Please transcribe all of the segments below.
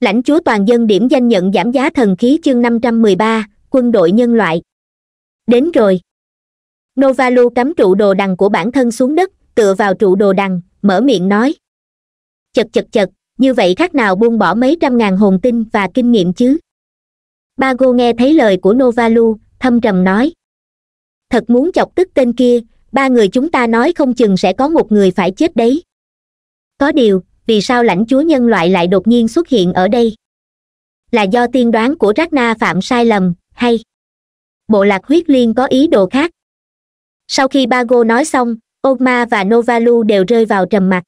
lãnh chúa toàn dân điểm danh nhận giảm giá thần khí chương năm trăm mười ba quân đội nhân loại đến rồi novalu cắm trụ đồ đằng của bản thân xuống đất tựa vào trụ đồ đằng mở miệng nói chật chật chật như vậy khác nào buông bỏ mấy trăm ngàn hồn tinh và kinh nghiệm chứ ba gô nghe thấy lời của novalu thâm trầm nói thật muốn chọc tức tên kia ba người chúng ta nói không chừng sẽ có một người phải chết đấy có điều vì sao lãnh chúa nhân loại lại đột nhiên xuất hiện ở đây là do tiên đoán của rác phạm sai lầm hay bộ lạc huyết liên có ý đồ khác sau khi bago nói xong Oma và novalu đều rơi vào trầm mặc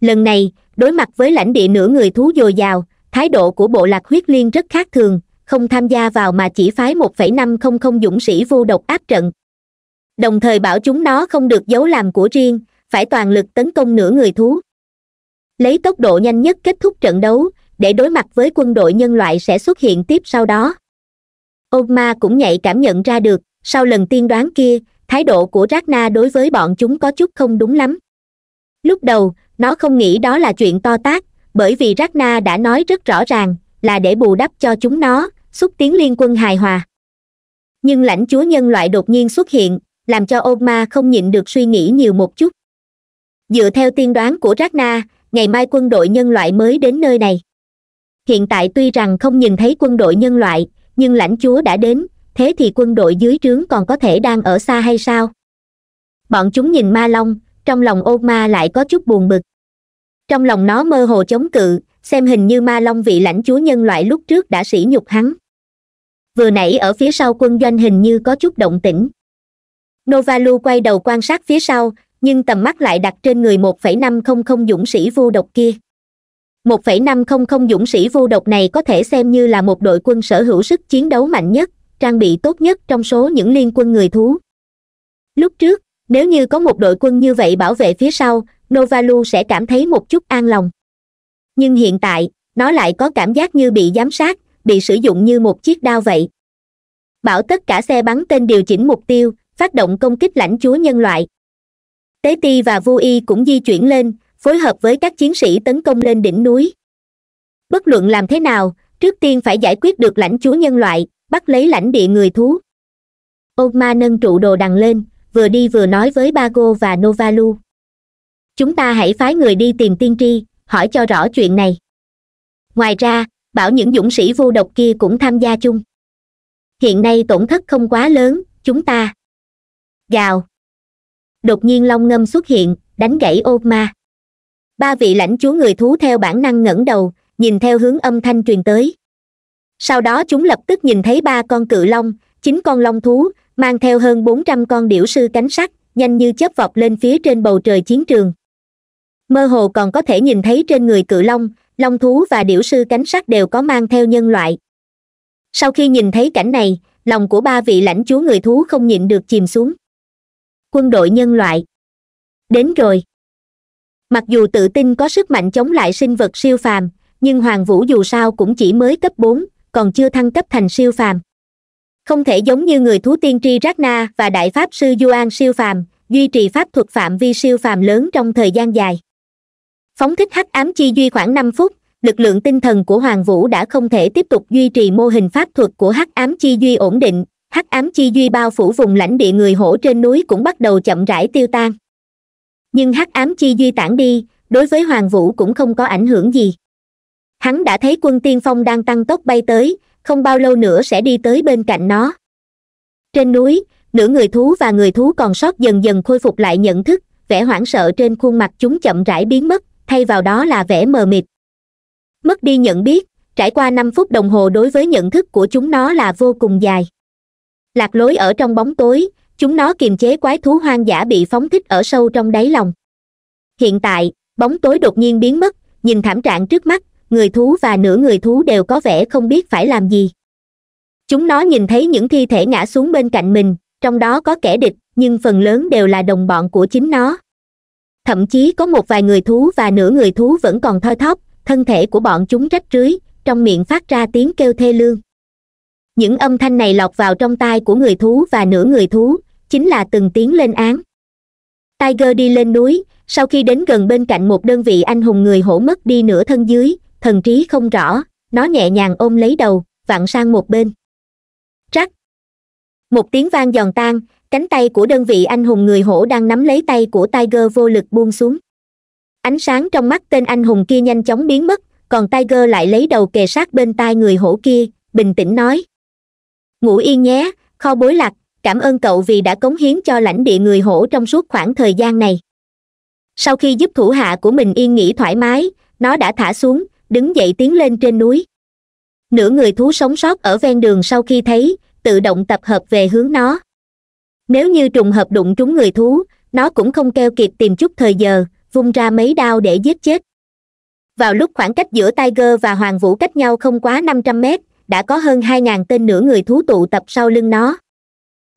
lần này đối mặt với lãnh địa nửa người thú dồi dào thái độ của bộ lạc huyết liên rất khác thường không tham gia vào mà chỉ phái một năm không không dũng sĩ vô độc áp trận đồng thời bảo chúng nó không được giấu làm của riêng phải toàn lực tấn công nửa người thú lấy tốc độ nhanh nhất kết thúc trận đấu để đối mặt với quân đội nhân loại sẽ xuất hiện tiếp sau đó Oma cũng nhạy cảm nhận ra được sau lần tiên đoán kia thái độ của ragna đối với bọn chúng có chút không đúng lắm lúc đầu nó không nghĩ đó là chuyện to tát bởi vì ragna đã nói rất rõ ràng là để bù đắp cho chúng nó xúc tiến liên quân hài hòa nhưng lãnh chúa nhân loại đột nhiên xuất hiện làm cho Oma không nhịn được suy nghĩ nhiều một chút dựa theo tiên đoán của ragna ngày mai quân đội nhân loại mới đến nơi này hiện tại tuy rằng không nhìn thấy quân đội nhân loại nhưng lãnh chúa đã đến thế thì quân đội dưới trướng còn có thể đang ở xa hay sao bọn chúng nhìn ma long trong lòng ô ma lại có chút buồn bực trong lòng nó mơ hồ chống cự xem hình như ma long vị lãnh chúa nhân loại lúc trước đã sỉ nhục hắn vừa nãy ở phía sau quân doanh hình như có chút động tĩnh novalu quay đầu quan sát phía sau nhưng tầm mắt lại đặt trên người một năm không không dũng sĩ vô độc kia một năm không không dũng sĩ vô độc này có thể xem như là một đội quân sở hữu sức chiến đấu mạnh nhất trang bị tốt nhất trong số những liên quân người thú lúc trước nếu như có một đội quân như vậy bảo vệ phía sau novalu sẽ cảm thấy một chút an lòng nhưng hiện tại nó lại có cảm giác như bị giám sát bị sử dụng như một chiếc đao vậy bảo tất cả xe bắn tên điều chỉnh mục tiêu phát động công kích lãnh chúa nhân loại tế ti và vu y cũng di chuyển lên phối hợp với các chiến sĩ tấn công lên đỉnh núi bất luận làm thế nào trước tiên phải giải quyết được lãnh chúa nhân loại bắt lấy lãnh địa người thú ô ma nâng trụ đồ đằng lên vừa đi vừa nói với bago và novalu chúng ta hãy phái người đi tìm tiên tri hỏi cho rõ chuyện này ngoài ra bảo những dũng sĩ vô độc kia cũng tham gia chung hiện nay tổn thất không quá lớn chúng ta gào đột nhiên long ngâm xuất hiện đánh gãy ô ma ba vị lãnh chúa người thú theo bản năng ngẩng đầu nhìn theo hướng âm thanh truyền tới sau đó chúng lập tức nhìn thấy ba con cự long chín con long thú mang theo hơn bốn trăm con điểu sư cánh sắt nhanh như chớp vọt lên phía trên bầu trời chiến trường mơ hồ còn có thể nhìn thấy trên người cự long long thú và điểu sư cánh sắt đều có mang theo nhân loại sau khi nhìn thấy cảnh này lòng của ba vị lãnh chúa người thú không nhịn được chìm xuống quân đội nhân loại đến rồi mặc dù tự tin có sức mạnh chống lại sinh vật siêu phàm nhưng hoàng vũ dù sao cũng chỉ mới cấp bốn còn chưa thăng cấp thành siêu phàm không thể giống như người thú tiên tri rác na và đại pháp sư duan siêu phàm duy trì pháp thuật phạm vi siêu phàm lớn trong thời gian dài phóng thích hắc ám chi duy khoảng năm phút lực lượng tinh thần của hoàng vũ đã không thể tiếp tục duy trì mô hình pháp thuật của hắc ám chi duy ổn định hắc ám chi duy bao phủ vùng lãnh địa người hổ trên núi cũng bắt đầu chậm rãi tiêu tan nhưng hắc ám chi duy tản đi đối với hoàng vũ cũng không có ảnh hưởng gì hắn đã thấy quân tiên phong đang tăng tốc bay tới không bao lâu nữa sẽ đi tới bên cạnh nó trên núi nửa người thú và người thú còn sót dần dần khôi phục lại nhận thức vẻ hoảng sợ trên khuôn mặt chúng chậm rãi biến mất thay vào đó là vẻ mờ mịt mất đi nhận biết trải qua năm phút đồng hồ đối với nhận thức của chúng nó là vô cùng dài lạc lối ở trong bóng tối chúng nó kiềm chế quái thú hoang dã bị phóng thích ở sâu trong đáy lòng hiện tại bóng tối đột nhiên biến mất nhìn thảm trạng trước mắt người thú và nửa người thú đều có vẻ không biết phải làm gì chúng nó nhìn thấy những thi thể ngã xuống bên cạnh mình trong đó có kẻ địch nhưng phần lớn đều là đồng bọn của chính nó thậm chí có một vài người thú và nửa người thú vẫn còn thoi thóp thân thể của bọn chúng rách rưới trong miệng phát ra tiếng kêu thê lương những âm thanh này lọt vào trong tai của người thú và nửa người thú chính là từng tiếng lên án tiger đi lên núi sau khi đến gần bên cạnh một đơn vị anh hùng người hổ mất đi nửa thân dưới thần trí không rõ nó nhẹ nhàng ôm lấy đầu vặn sang một bên rắc một tiếng vang giòn tan cánh tay của đơn vị anh hùng người hổ đang nắm lấy tay của tiger vô lực buông xuống ánh sáng trong mắt tên anh hùng kia nhanh chóng biến mất còn tiger lại lấy đầu kề sát bên tai người hổ kia bình tĩnh nói ngủ yên nhé kho bối lạc cảm ơn cậu vì đã cống hiến cho lãnh địa người hổ trong suốt khoảng thời gian này sau khi giúp thủ hạ của mình yên nghỉ thoải mái nó đã thả xuống đứng dậy tiến lên trên núi nửa người thú sống sót ở ven đường sau khi thấy tự động tập hợp về hướng nó nếu như trùng hợp đụng trúng người thú nó cũng không keo kiệt tìm chút thời giờ vung ra mấy đao để giết chết vào lúc khoảng cách giữa tiger và hoàng vũ cách nhau không quá năm trăm mét đã có hơn hai ngàn tên nửa người thú tụ tập sau lưng nó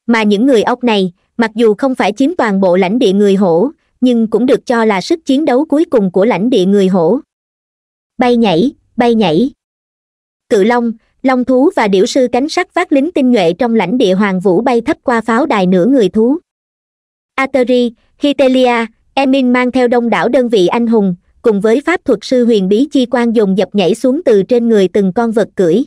mà những người ốc này mặc dù không phải chiếm toàn bộ lãnh địa người hổ nhưng cũng được cho là sức chiến đấu cuối cùng của lãnh địa người hổ bay nhảy bay nhảy cự long long thú và điểu sư cánh sắt vác lính tinh nhuệ trong lãnh địa hoàng vũ bay thấp qua pháo đài nửa người thú ateri hitelia emin mang theo đông đảo đơn vị anh hùng cùng với pháp thuật sư huyền bí chi quan dùng dập nhảy xuống từ trên người từng con vật cưỡi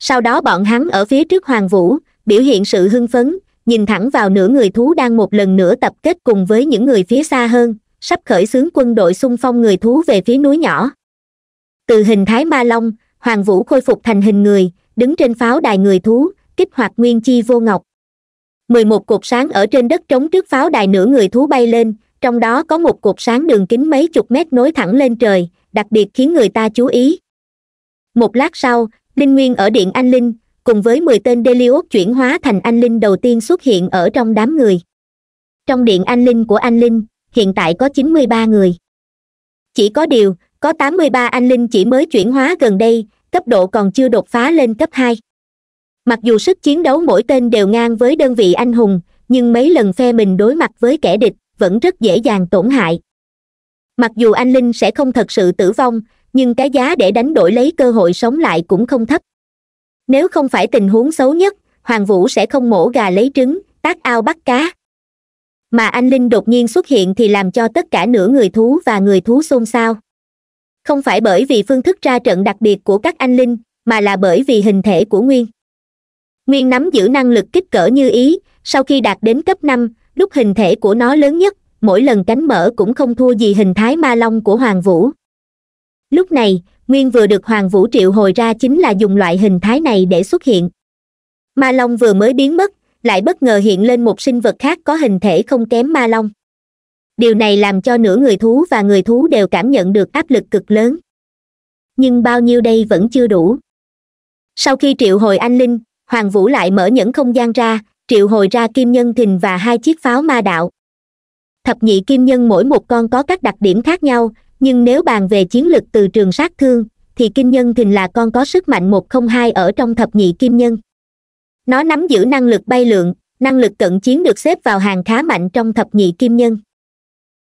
sau đó bọn hắn ở phía trước hoàng vũ biểu hiện sự hưng phấn nhìn thẳng vào nửa người thú đang một lần nữa tập kết cùng với những người phía xa hơn sắp khởi xướng quân đội xung phong người thú về phía núi nhỏ từ hình thái ma long hoàng vũ khôi phục thành hình người đứng trên pháo đài người thú kích hoạt nguyên chi vô ngọc mười một cột sáng ở trên đất trống trước pháo đài nửa người thú bay lên trong đó có một cột sáng đường kính mấy chục mét nối thẳng lên trời đặc biệt khiến người ta chú ý một lát sau linh nguyên ở điện anh linh cùng với mười tên Deliot chuyển hóa thành anh linh đầu tiên xuất hiện ở trong đám người trong điện anh linh của anh linh hiện tại có chín mươi ba người chỉ có điều có tám mươi ba anh linh chỉ mới chuyển hóa gần đây cấp độ còn chưa đột phá lên cấp hai mặc dù sức chiến đấu mỗi tên đều ngang với đơn vị anh hùng nhưng mấy lần phe mình đối mặt với kẻ địch vẫn rất dễ dàng tổn hại mặc dù anh linh sẽ không thật sự tử vong nhưng cái giá để đánh đổi lấy cơ hội sống lại cũng không thấp nếu không phải tình huống xấu nhất hoàng vũ sẽ không mổ gà lấy trứng tác ao bắt cá mà anh linh đột nhiên xuất hiện thì làm cho tất cả nửa người thú và người thú xôn xao không phải bởi vì phương thức ra trận đặc biệt của các anh linh mà là bởi vì hình thể của nguyên nguyên nắm giữ năng lực kích cỡ như ý sau khi đạt đến cấp năm lúc hình thể của nó lớn nhất mỗi lần cánh mở cũng không thua gì hình thái ma long của hoàng vũ lúc này nguyên vừa được hoàng vũ triệu hồi ra chính là dùng loại hình thái này để xuất hiện ma long vừa mới biến mất lại bất ngờ hiện lên một sinh vật khác có hình thể không kém ma long điều này làm cho nửa người thú và người thú đều cảm nhận được áp lực cực lớn nhưng bao nhiêu đây vẫn chưa đủ sau khi triệu hồi anh linh hoàng vũ lại mở những không gian ra triệu hồi ra kim nhân thình và hai chiếc pháo ma đạo thập nhị kim nhân mỗi một con có các đặc điểm khác nhau nhưng nếu bàn về chiến lực từ trường sát thương thì kim nhân thình là con có sức mạnh một không hai ở trong thập nhị kim nhân nó nắm giữ năng lực bay lượn năng lực cận chiến được xếp vào hàng khá mạnh trong thập nhị kim nhân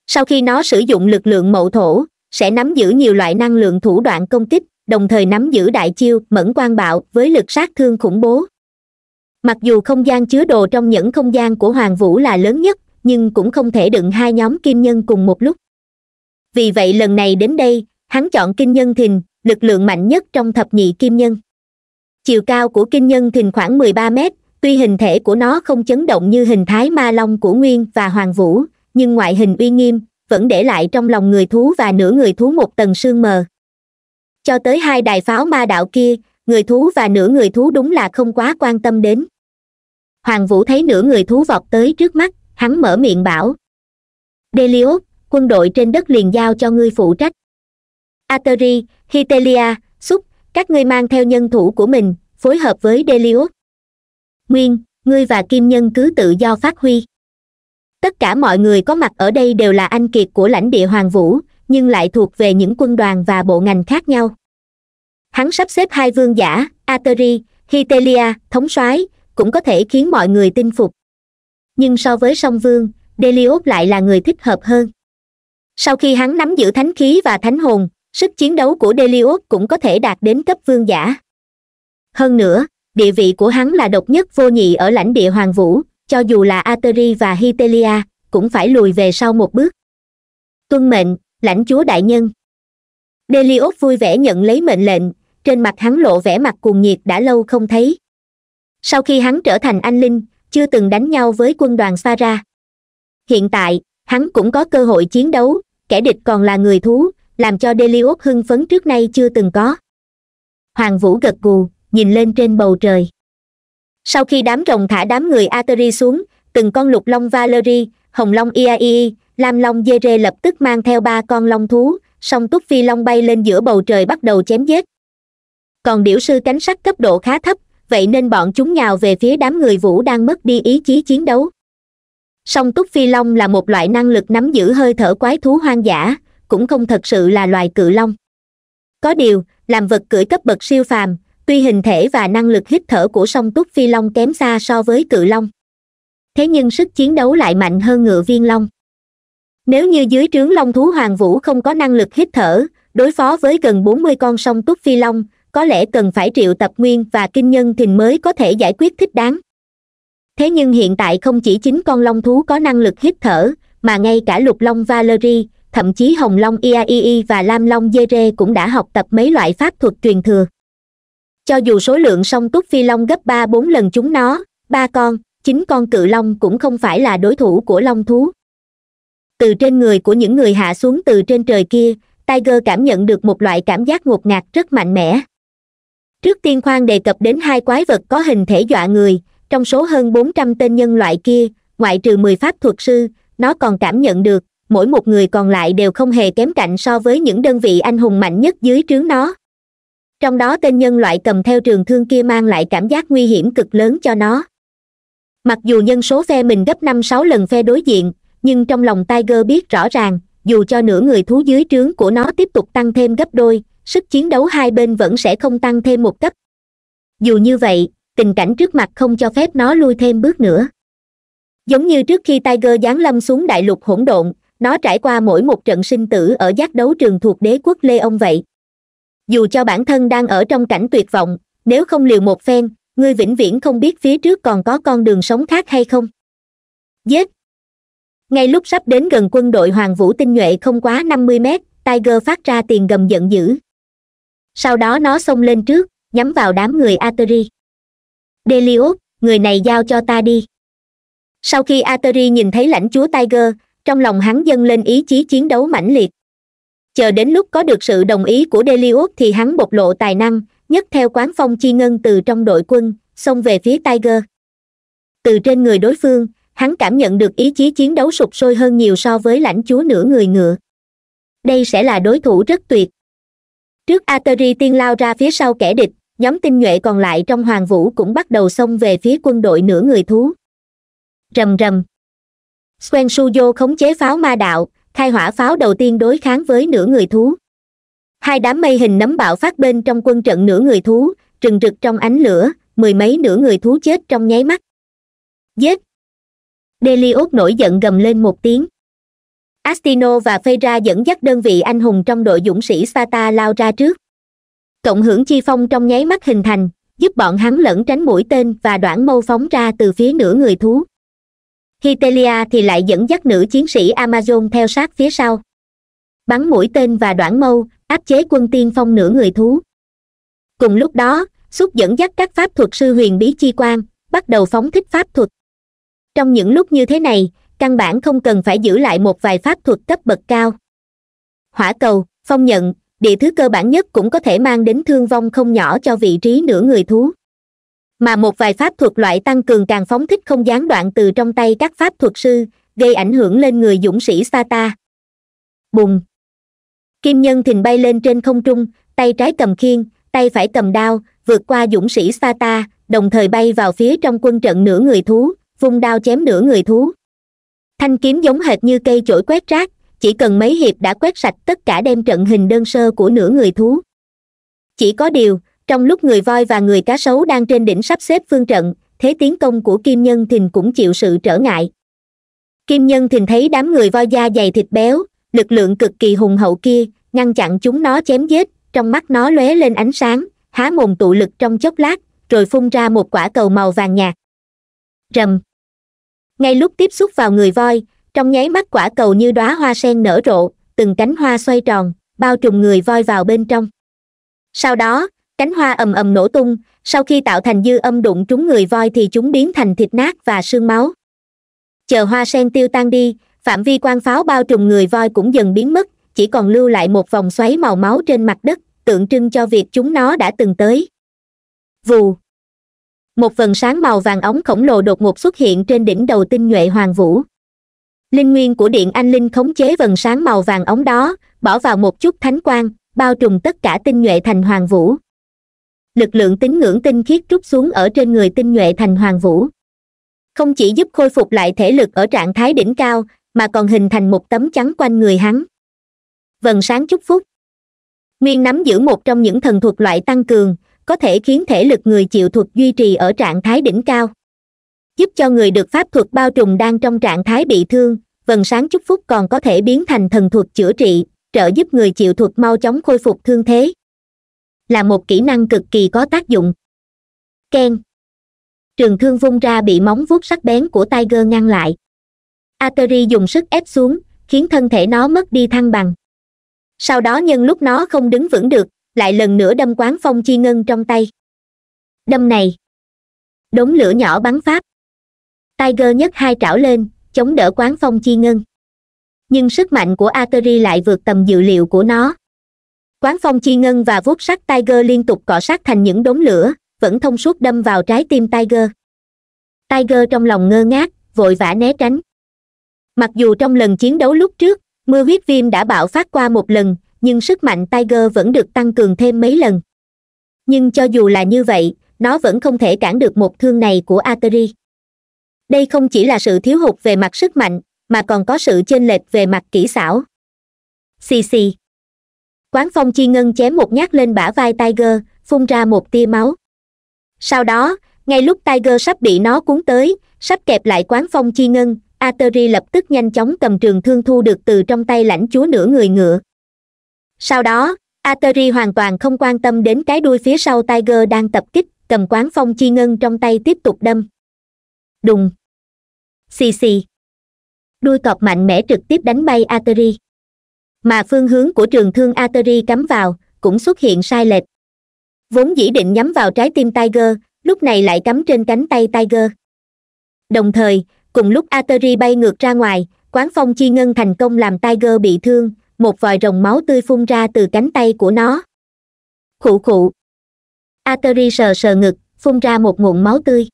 sau khi nó sử dụng lực lượng mậu thổ sẽ nắm giữ nhiều loại năng lượng thủ đoạn công kích đồng thời nắm giữ đại chiêu mẫn quan bạo với lực sát thương khủng bố mặc dù không gian chứa đồ trong những không gian của hoàng vũ là lớn nhất nhưng cũng không thể đựng hai nhóm kim nhân cùng một lúc vì vậy lần này đến đây hắn chọn kinh nhân thìn lực lượng mạnh nhất trong thập nhị kim nhân chiều cao của kinh nhân thìn khoảng mười ba mét tuy hình thể của nó không chấn động như hình thái ma long của nguyên và hoàng vũ nhưng ngoại hình uy nghiêm vẫn để lại trong lòng người thú và nửa người thú một tầng sương mờ cho tới hai đài pháo ma đạo kia người thú và nửa người thú đúng là không quá quan tâm đến hoàng vũ thấy nửa người thú vọt tới trước mắt hắn mở miệng bảo delios quân đội trên đất liền giao cho ngươi phụ trách ateri hitelia xúc các ngươi mang theo nhân thủ của mình phối hợp với delius nguyên ngươi và kim nhân cứ tự do phát huy tất cả mọi người có mặt ở đây đều là anh kiệt của lãnh địa hoàng vũ nhưng lại thuộc về những quân đoàn và bộ ngành khác nhau hắn sắp xếp hai vương giả ateri hitelia thống soái cũng có thể khiến mọi người tin phục nhưng so với song vương delius lại là người thích hợp hơn sau khi hắn nắm giữ thánh khí và thánh hồn sức chiến đấu của delios cũng có thể đạt đến cấp vương giả hơn nữa địa vị của hắn là độc nhất vô nhị ở lãnh địa hoàng vũ cho dù là ateri và hitelia cũng phải lùi về sau một bước tuân mệnh lãnh chúa đại nhân delios vui vẻ nhận lấy mệnh lệnh trên mặt hắn lộ vẻ mặt cuồng nhiệt đã lâu không thấy sau khi hắn trở thành anh linh chưa từng đánh nhau với quân đoàn sara hiện tại hắn cũng có cơ hội chiến đấu kẻ địch còn là người thú làm cho delios hưng phấn trước nay chưa từng có hoàng vũ gật gù nhìn lên trên bầu trời sau khi đám rồng thả đám người ateri xuống từng con lục long Valerie, hồng long iai lam long dê lập tức mang theo ba con long thú song túc phi long bay lên giữa bầu trời bắt đầu chém giết còn điểu sư cánh sắt cấp độ khá thấp vậy nên bọn chúng nhào về phía đám người vũ đang mất đi ý chí chiến đấu song túc phi long là một loại năng lực nắm giữ hơi thở quái thú hoang dã cũng không thật sự là loài cự long có điều làm vật cưỡi cấp bậc siêu phàm tuy hình thể và năng lực hít thở của song túc phi long kém xa so với cự long thế nhưng sức chiến đấu lại mạnh hơn ngựa viên long nếu như dưới trướng long thú hoàng vũ không có năng lực hít thở đối phó với gần bốn mươi con song túc phi long có lẽ cần phải triệu tập nguyên và kinh nhân thìn mới có thể giải quyết thích đáng thế nhưng hiện tại không chỉ chính con long thú có năng lực hít thở mà ngay cả lục long valery thậm chí hồng long iaii và lam long dê cũng đã học tập mấy loại pháp thuật truyền thừa cho dù số lượng song túc phi long gấp ba bốn lần chúng nó ba con chín con cự long cũng không phải là đối thủ của long thú từ trên người của những người hạ xuống từ trên trời kia tiger cảm nhận được một loại cảm giác ngột ngạt rất mạnh mẽ trước tiên khoan đề cập đến hai quái vật có hình thể dọa người trong số hơn bốn trăm tên nhân loại kia ngoại trừ mười pháp thuật sư nó còn cảm nhận được mỗi một người còn lại đều không hề kém cạnh so với những đơn vị anh hùng mạnh nhất dưới trướng nó trong đó tên nhân loại cầm theo trường thương kia mang lại cảm giác nguy hiểm cực lớn cho nó mặc dù nhân số phe mình gấp năm sáu lần phe đối diện nhưng trong lòng tiger biết rõ ràng dù cho nửa người thú dưới trướng của nó tiếp tục tăng thêm gấp đôi sức chiến đấu hai bên vẫn sẽ không tăng thêm một cấp dù như vậy tình cảnh trước mặt không cho phép nó lui thêm bước nữa giống như trước khi tiger giáng lâm xuống đại lục hỗn độn nó trải qua mỗi một trận sinh tử ở giác đấu trường thuộc đế quốc lê ông vậy dù cho bản thân đang ở trong cảnh tuyệt vọng nếu không liều một phen ngươi vĩnh viễn không biết phía trước còn có con đường sống khác hay không giết ngay lúc sắp đến gần quân đội hoàng vũ tinh nhuệ không quá năm mươi mét tiger phát ra tiền gầm giận dữ sau đó nó xông lên trước nhắm vào đám người ateri delius người này giao cho ta đi sau khi ateri nhìn thấy lãnh chúa tiger trong lòng hắn dâng lên ý chí chiến đấu mãnh liệt chờ đến lúc có được sự đồng ý của delius thì hắn bộc lộ tài năng nhất theo quán phong chi ngân từ trong đội quân xông về phía tiger từ trên người đối phương hắn cảm nhận được ý chí chiến đấu sụp sôi hơn nhiều so với lãnh chúa nửa người ngựa đây sẽ là đối thủ rất tuyệt trước ateri tiên lao ra phía sau kẻ địch nhóm tinh nhuệ còn lại trong hoàng vũ cũng bắt đầu xông về phía quân đội nửa người thú rầm rầm quen suyo khống chế pháo ma đạo khai hỏa pháo đầu tiên đối kháng với nửa người thú hai đám mây hình nấm bạo phát bên trong quân trận nửa người thú rừng rực trong ánh lửa mười mấy nửa người thú chết trong nháy mắt giết delios nổi giận gầm lên một tiếng astino và phê ra dẫn dắt đơn vị anh hùng trong đội dũng sĩ sparta lao ra trước cộng hưởng chi phong trong nháy mắt hình thành giúp bọn hắn lẫn tránh mũi tên và đoạn mâu phóng ra từ phía nửa người thú hitelia thì lại dẫn dắt nữ chiến sĩ amazon theo sát phía sau bắn mũi tên và đoạn mâu áp chế quân tiên phong nửa người thú cùng lúc đó xúc dẫn dắt các pháp thuật sư huyền bí chi quan bắt đầu phóng thích pháp thuật trong những lúc như thế này căn bản không cần phải giữ lại một vài pháp thuật cấp bậc cao hỏa cầu phong nhận địa thứ cơ bản nhất cũng có thể mang đến thương vong không nhỏ cho vị trí nửa người thú mà một vài pháp thuật loại tăng cường càng phóng thích không gián đoạn từ trong tay các pháp thuật sư gây ảnh hưởng lên người dũng sĩ sata bùng kim nhân thình bay lên trên không trung tay trái cầm khiên tay phải cầm đao vượt qua dũng sĩ sata đồng thời bay vào phía trong quân trận nửa người thú vung đao chém nửa người thú thanh kiếm giống hệt như cây chổi quét rác chỉ cần mấy hiệp đã quét sạch tất cả đem trận hình đơn sơ của nửa người thú chỉ có điều trong lúc người voi và người cá sấu đang trên đỉnh sắp xếp phương trận thế tiến công của kim nhân thìn cũng chịu sự trở ngại kim nhân thìn thấy đám người voi da dày thịt béo lực lượng cực kỳ hùng hậu kia ngăn chặn chúng nó chém giết trong mắt nó lóe lên ánh sáng há mồm tụ lực trong chốc lát rồi phun ra một quả cầu màu vàng nhạt rầm ngay lúc tiếp xúc vào người voi trong nháy mắt quả cầu như đóa hoa sen nở rộ từng cánh hoa xoay tròn bao trùm người voi vào bên trong sau đó cánh hoa ầm ầm nổ tung sau khi tạo thành dư âm đụng trúng người voi thì chúng biến thành thịt nát và sương máu chờ hoa sen tiêu tan đi phạm vi quang pháo bao trùm người voi cũng dần biến mất chỉ còn lưu lại một vòng xoáy màu máu trên mặt đất tượng trưng cho việc chúng nó đã từng tới vù một vần sáng màu vàng ống khổng lồ đột ngột xuất hiện trên đỉnh đầu tinh nhuệ hoàng vũ linh nguyên của điện anh linh khống chế vần sáng màu vàng ống đó bỏ vào một chút thánh quang bao trùm tất cả tinh nhuệ thành hoàng vũ lực lượng tín ngưỡng tinh khiết trút xuống ở trên người tinh nhuệ thành hoàng vũ không chỉ giúp khôi phục lại thể lực ở trạng thái đỉnh cao mà còn hình thành một tấm chắn quanh người hắn vần sáng chúc phúc nguyên nắm giữ một trong những thần thuật loại tăng cường có thể khiến thể lực người chịu thuật duy trì ở trạng thái đỉnh cao giúp cho người được pháp thuật bao trùm đang trong trạng thái bị thương vần sáng chúc phúc còn có thể biến thành thần thuật chữa trị trợ giúp người chịu thuật mau chóng khôi phục thương thế là một kỹ năng cực kỳ có tác dụng keng trường thương vung ra bị móng vuốt sắc bén của tiger ngăn lại ateri dùng sức ép xuống khiến thân thể nó mất đi thăng bằng sau đó nhân lúc nó không đứng vững được lại lần nữa đâm quán phong chi ngân trong tay đâm này đống lửa nhỏ bắn pháp tiger nhất hai trảo lên chống đỡ quán phong chi ngân nhưng sức mạnh của ateri lại vượt tầm dự liệu của nó quán phong chi ngân và vuốt sắt tiger liên tục cọ sát thành những đống lửa vẫn thông suốt đâm vào trái tim tiger tiger trong lòng ngơ ngác vội vã né tránh mặc dù trong lần chiến đấu lúc trước mưa huyết viêm đã bạo phát qua một lần nhưng sức mạnh tiger vẫn được tăng cường thêm mấy lần nhưng cho dù là như vậy nó vẫn không thể cản được một thương này của ateri đây không chỉ là sự thiếu hụt về mặt sức mạnh mà còn có sự chênh lệch về mặt kỹ xảo xì xì quán phong chi ngân chém một nhát lên bả vai tiger phun ra một tia máu sau đó ngay lúc tiger sắp bị nó cuốn tới sắp kẹp lại quán phong chi ngân ateri lập tức nhanh chóng cầm trường thương thu được từ trong tay lãnh chúa nửa người ngựa sau đó ateri hoàn toàn không quan tâm đến cái đuôi phía sau tiger đang tập kích cầm quán phong chi ngân trong tay tiếp tục đâm đùng xì xì đuôi cọp mạnh mẽ trực tiếp đánh bay ateri mà phương hướng của trường thương ateri cắm vào cũng xuất hiện sai lệch vốn dĩ định nhắm vào trái tim tiger lúc này lại cắm trên cánh tay tiger đồng thời cùng lúc ateri bay ngược ra ngoài quán phong chi ngân thành công làm tiger bị thương một vòi rồng máu tươi phun ra từ cánh tay của nó khụ khụ ateri sờ sờ ngực phun ra một nguồn máu tươi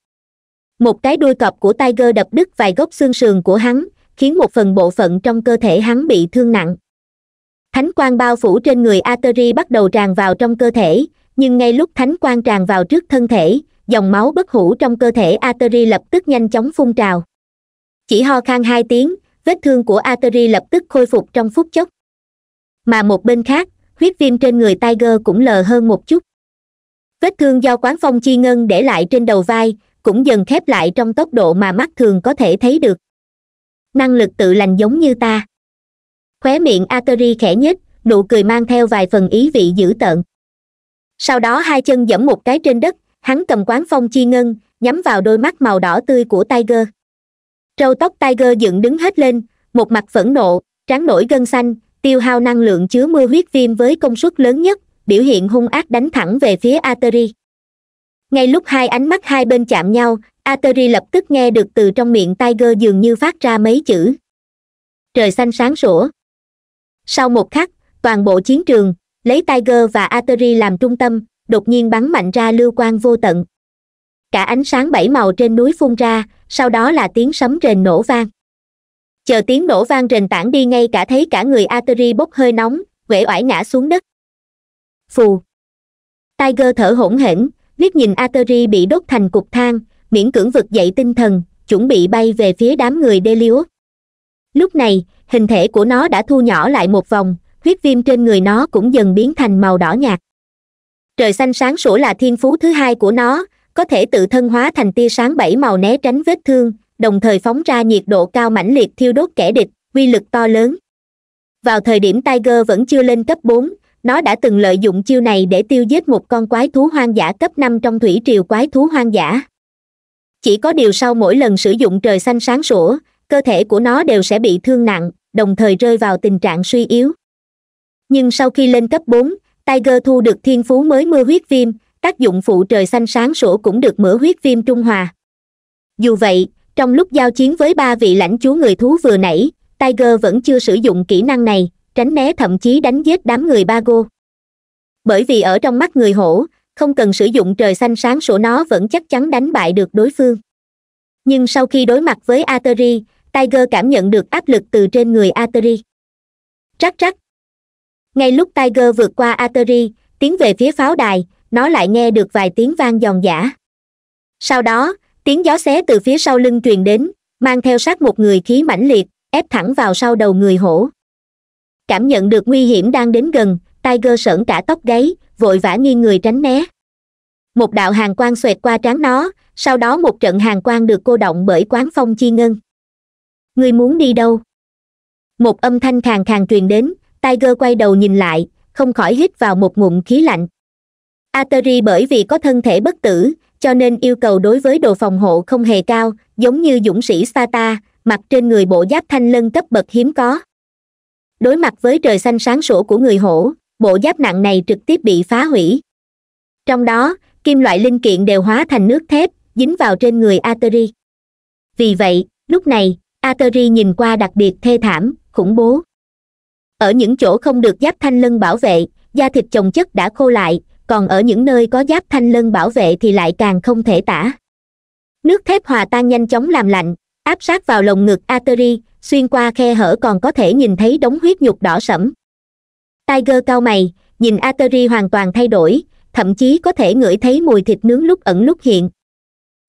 một cái đuôi cọp của tiger đập đứt vài gốc xương sườn của hắn khiến một phần bộ phận trong cơ thể hắn bị thương nặng thánh quang bao phủ trên người ateri bắt đầu tràn vào trong cơ thể nhưng ngay lúc thánh quang tràn vào trước thân thể dòng máu bất hủ trong cơ thể ateri lập tức nhanh chóng phun trào chỉ ho khan hai tiếng vết thương của ateri lập tức khôi phục trong phút chốc mà một bên khác huyết viêm trên người tiger cũng lờ hơn một chút vết thương do quán phong chi ngân để lại trên đầu vai cũng dần khép lại trong tốc độ mà mắt thường có thể thấy được năng lực tự lành giống như ta khóe miệng ateri khẽ nhất nụ cười mang theo vài phần ý vị dữ tợn sau đó hai chân giẫm một cái trên đất hắn cầm quán phong chi ngân nhắm vào đôi mắt màu đỏ tươi của tiger râu tóc tiger dựng đứng hết lên một mặt phẫn nộ tráng nổi gân xanh tiêu hao năng lượng chứa mưa huyết viêm với công suất lớn nhất biểu hiện hung ác đánh thẳng về phía ateri ngay lúc hai ánh mắt hai bên chạm nhau ateri lập tức nghe được từ trong miệng tiger dường như phát ra mấy chữ trời xanh sáng sủa sau một khắc toàn bộ chiến trường lấy tiger và ateri làm trung tâm đột nhiên bắn mạnh ra lưu quang vô tận cả ánh sáng bảy màu trên núi phun ra sau đó là tiếng sấm rền nổ vang chờ tiếng nổ vang rền tản đi ngay cả thấy cả người ateri bốc hơi nóng uể oải ngã xuống đất phù tiger thở hổn hển liếc nhìn ateri bị đốt thành cục than miễn cưỡng vực dậy tinh thần chuẩn bị bay về phía đám người delius lúc này hình thể của nó đã thu nhỏ lại một vòng huyết viêm trên người nó cũng dần biến thành màu đỏ nhạt trời xanh sáng sủa là thiên phú thứ hai của nó có thể tự thân hóa thành tia sáng bảy màu né tránh vết thương đồng thời phóng ra nhiệt độ cao mãnh liệt thiêu đốt kẻ địch uy lực to lớn vào thời điểm tiger vẫn chưa lên cấp bốn nó đã từng lợi dụng chiêu này để tiêu giết một con quái thú hoang dã cấp năm trong thủy triều quái thú hoang dã chỉ có điều sau mỗi lần sử dụng trời xanh sáng sủa cơ thể của nó đều sẽ bị thương nặng đồng thời rơi vào tình trạng suy yếu nhưng sau khi lên cấp bốn tiger thu được thiên phú mới mưa huyết viêm tác dụng phụ trời xanh sáng sủa cũng được mửa huyết viêm trung hòa dù vậy trong lúc giao chiến với ba vị lãnh chúa người thú vừa nãy tiger vẫn chưa sử dụng kỹ năng này tránh né thậm chí đánh giết đám người ba gô bởi vì ở trong mắt người hổ không cần sử dụng trời xanh sáng sổ nó vẫn chắc chắn đánh bại được đối phương nhưng sau khi đối mặt với atari tiger cảm nhận được áp lực từ trên người atari rắc rắc ngay lúc tiger vượt qua atari tiến về phía pháo đài nó lại nghe được vài tiếng vang giòn giả sau đó tiếng gió xé từ phía sau lưng truyền đến mang theo sát một người khí mãnh liệt ép thẳng vào sau đầu người hổ cảm nhận được nguy hiểm đang đến gần tiger sởn cả tóc gáy vội vã nghiêng người tránh né một đạo hàng quang xoẹt qua trán nó sau đó một trận hàng quang được cô động bởi quán phong chi ngân ngươi muốn đi đâu một âm thanh khàn khàn truyền đến tiger quay đầu nhìn lại không khỏi hít vào một ngụm khí lạnh ateri bởi vì có thân thể bất tử cho nên yêu cầu đối với đồ phòng hộ không hề cao giống như dũng sĩ sata mặc trên người bộ giáp thanh lân cấp bậc hiếm có đối mặt với trời xanh sáng sủa của người hổ bộ giáp nặng này trực tiếp bị phá hủy trong đó kim loại linh kiện đều hóa thành nước thép dính vào trên người ateri vì vậy lúc này ateri nhìn qua đặc biệt thê thảm khủng bố ở những chỗ không được giáp thanh lân bảo vệ da thịt chồng chất đã khô lại còn ở những nơi có giáp thanh lân bảo vệ thì lại càng không thể tả nước thép hòa tan nhanh chóng làm lạnh áp sát vào lồng ngực ateri xuyên qua khe hở còn có thể nhìn thấy đống huyết nhục đỏ sẫm tiger cao mày nhìn ateri hoàn toàn thay đổi thậm chí có thể ngửi thấy mùi thịt nướng lúc ẩn lúc hiện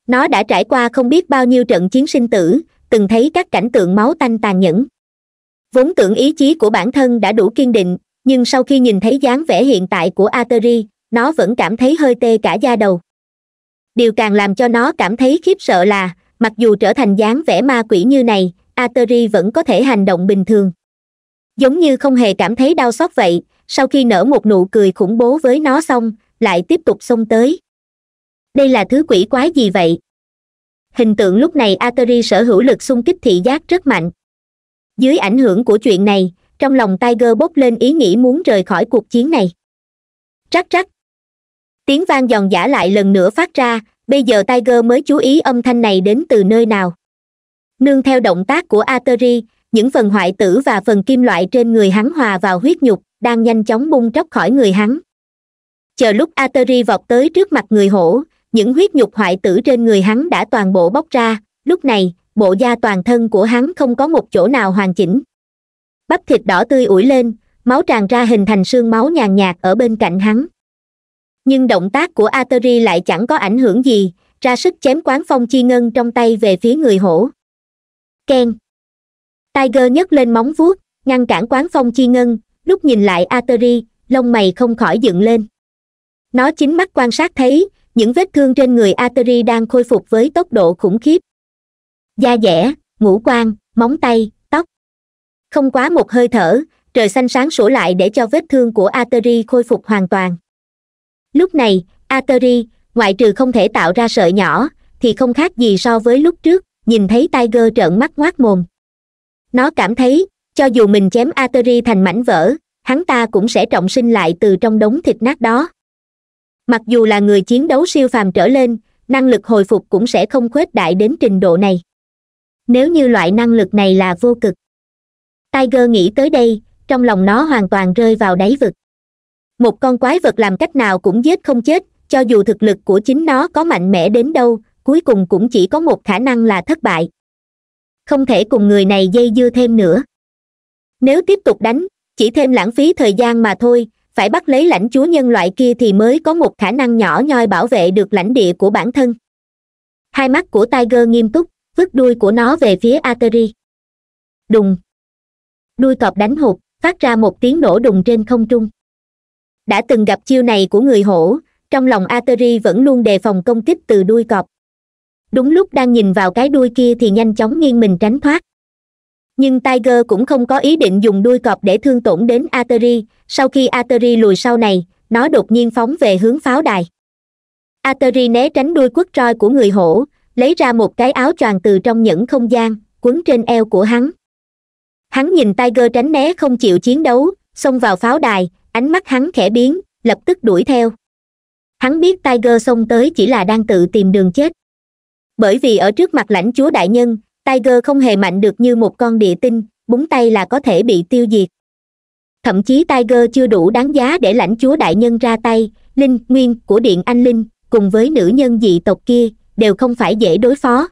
nó đã trải qua không biết bao nhiêu trận chiến sinh tử từng thấy các cảnh tượng máu tanh tàn nhẫn vốn tưởng ý chí của bản thân đã đủ kiên định nhưng sau khi nhìn thấy dáng vẻ hiện tại của ateri nó vẫn cảm thấy hơi tê cả da đầu điều càng làm cho nó cảm thấy khiếp sợ là mặc dù trở thành dáng vẻ ma quỷ như này ateri vẫn có thể hành động bình thường giống như không hề cảm thấy đau xót vậy sau khi nở một nụ cười khủng bố với nó xong lại tiếp tục xông tới đây là thứ quỷ quái gì vậy hình tượng lúc này ateri sở hữu lực xung kích thị giác rất mạnh dưới ảnh hưởng của chuyện này trong lòng tiger bốc lên ý nghĩ muốn rời khỏi cuộc chiến này rắc rắc tiếng vang giòn giả lại lần nữa phát ra bây giờ tiger mới chú ý âm thanh này đến từ nơi nào nương theo động tác của ateri những phần hoại tử và phần kim loại trên người hắn hòa vào huyết nhục đang nhanh chóng bung tróc khỏi người hắn chờ lúc ateri vọt tới trước mặt người hổ những huyết nhục hoại tử trên người hắn đã toàn bộ bóc ra lúc này bộ da toàn thân của hắn không có một chỗ nào hoàn chỉnh bắp thịt đỏ tươi ủi lên máu tràn ra hình thành sương máu nhàn nhạt ở bên cạnh hắn nhưng động tác của ateri lại chẳng có ảnh hưởng gì ra sức chém quán phong chi ngân trong tay về phía người hổ Ken, tiger nhấc lên móng vuốt ngăn cản quán phong chi ngân lúc nhìn lại ateri lông mày không khỏi dựng lên nó chính mắt quan sát thấy những vết thương trên người ateri đang khôi phục với tốc độ khủng khiếp da dẻ ngũ quan móng tay tóc không quá một hơi thở trời xanh sáng sủa lại để cho vết thương của ateri khôi phục hoàn toàn lúc này ateri ngoại trừ không thể tạo ra sợi nhỏ thì không khác gì so với lúc trước nhìn thấy tiger trợn mắt ngoác mồm nó cảm thấy cho dù mình chém ateri thành mảnh vỡ hắn ta cũng sẽ trọng sinh lại từ trong đống thịt nát đó mặc dù là người chiến đấu siêu phàm trở lên năng lực hồi phục cũng sẽ không khuếch đại đến trình độ này nếu như loại năng lực này là vô cực tiger nghĩ tới đây trong lòng nó hoàn toàn rơi vào đáy vực một con quái vật làm cách nào cũng giết không chết cho dù thực lực của chính nó có mạnh mẽ đến đâu cuối cùng cũng chỉ có một khả năng là thất bại không thể cùng người này dây dưa thêm nữa nếu tiếp tục đánh chỉ thêm lãng phí thời gian mà thôi phải bắt lấy lãnh chúa nhân loại kia thì mới có một khả năng nhỏ nhoi bảo vệ được lãnh địa của bản thân hai mắt của tiger nghiêm túc vứt đuôi của nó về phía ateri đùng đuôi cọp đánh hụt phát ra một tiếng nổ đùng trên không trung đã từng gặp chiêu này của người hổ trong lòng ateri vẫn luôn đề phòng công kích từ đuôi cọp đúng lúc đang nhìn vào cái đuôi kia thì nhanh chóng nghiêng mình tránh thoát nhưng tiger cũng không có ý định dùng đuôi cọp để thương tổn đến ateri sau khi ateri lùi sau này nó đột nhiên phóng về hướng pháo đài ateri né tránh đuôi quất roi của người hổ lấy ra một cái áo choàng từ trong những không gian quấn trên eo của hắn hắn nhìn tiger tránh né không chịu chiến đấu xông vào pháo đài ánh mắt hắn khẽ biến lập tức đuổi theo hắn biết tiger xông tới chỉ là đang tự tìm đường chết bởi vì ở trước mặt lãnh chúa đại nhân tiger không hề mạnh được như một con địa tinh búng tay là có thể bị tiêu diệt thậm chí tiger chưa đủ đáng giá để lãnh chúa đại nhân ra tay linh nguyên của điện anh linh cùng với nữ nhân dị tộc kia đều không phải dễ đối phó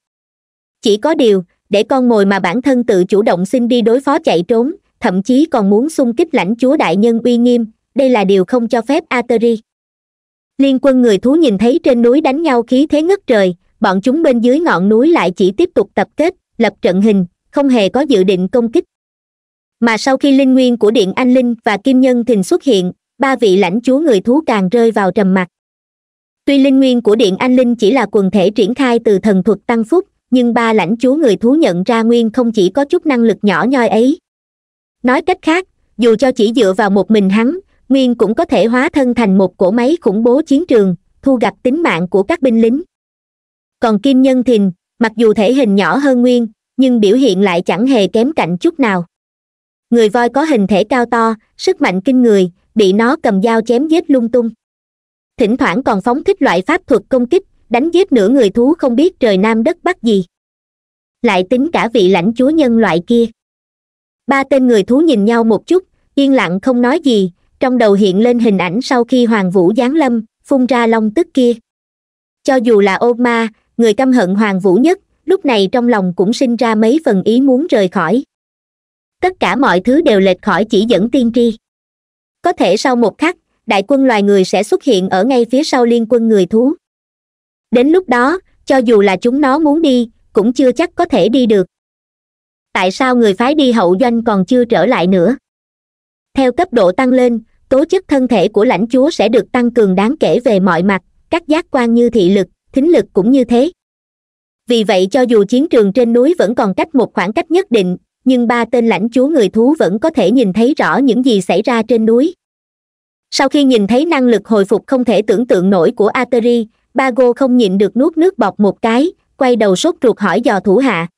chỉ có điều để con mồi mà bản thân tự chủ động xin đi đối phó chạy trốn thậm chí còn muốn xung kích lãnh chúa đại nhân uy nghiêm đây là điều không cho phép ateri liên quân người thú nhìn thấy trên núi đánh nhau khí thế ngất trời bọn chúng bên dưới ngọn núi lại chỉ tiếp tục tập kết lập trận hình không hề có dự định công kích mà sau khi linh nguyên của điện anh linh và kim nhân thình xuất hiện ba vị lãnh chúa người thú càng rơi vào trầm mặc tuy linh nguyên của điện anh linh chỉ là quần thể triển khai từ thần thuật tăng phúc nhưng ba lãnh chúa người thú nhận ra nguyên không chỉ có chút năng lực nhỏ nhoi ấy nói cách khác dù cho chỉ dựa vào một mình hắn nguyên cũng có thể hóa thân thành một cỗ máy khủng bố chiến trường thu gặt tính mạng của các binh lính còn kim nhân thìn mặc dù thể hình nhỏ hơn nguyên nhưng biểu hiện lại chẳng hề kém cạnh chút nào người voi có hình thể cao to sức mạnh kinh người bị nó cầm dao chém giết lung tung thỉnh thoảng còn phóng thích loại pháp thuật công kích đánh giết nửa người thú không biết trời nam đất bắc gì lại tính cả vị lãnh chúa nhân loại kia ba tên người thú nhìn nhau một chút yên lặng không nói gì trong đầu hiện lên hình ảnh sau khi hoàng vũ giáng lâm phun ra long tức kia cho dù là ô ma người căm hận hoàng vũ nhất lúc này trong lòng cũng sinh ra mấy phần ý muốn rời khỏi tất cả mọi thứ đều lệch khỏi chỉ dẫn tiên tri có thể sau một khắc đại quân loài người sẽ xuất hiện ở ngay phía sau liên quân người thú đến lúc đó cho dù là chúng nó muốn đi cũng chưa chắc có thể đi được tại sao người phái đi hậu doanh còn chưa trở lại nữa theo cấp độ tăng lên tố chất thân thể của lãnh chúa sẽ được tăng cường đáng kể về mọi mặt các giác quan như thị lực thính lực cũng như thế vì vậy cho dù chiến trường trên núi vẫn còn cách một khoảng cách nhất định nhưng ba tên lãnh chúa người thú vẫn có thể nhìn thấy rõ những gì xảy ra trên núi sau khi nhìn thấy năng lực hồi phục không thể tưởng tượng nổi của ateri bago không nhịn được nuốt nước bọt một cái quay đầu sốt ruột hỏi dò thủ hạ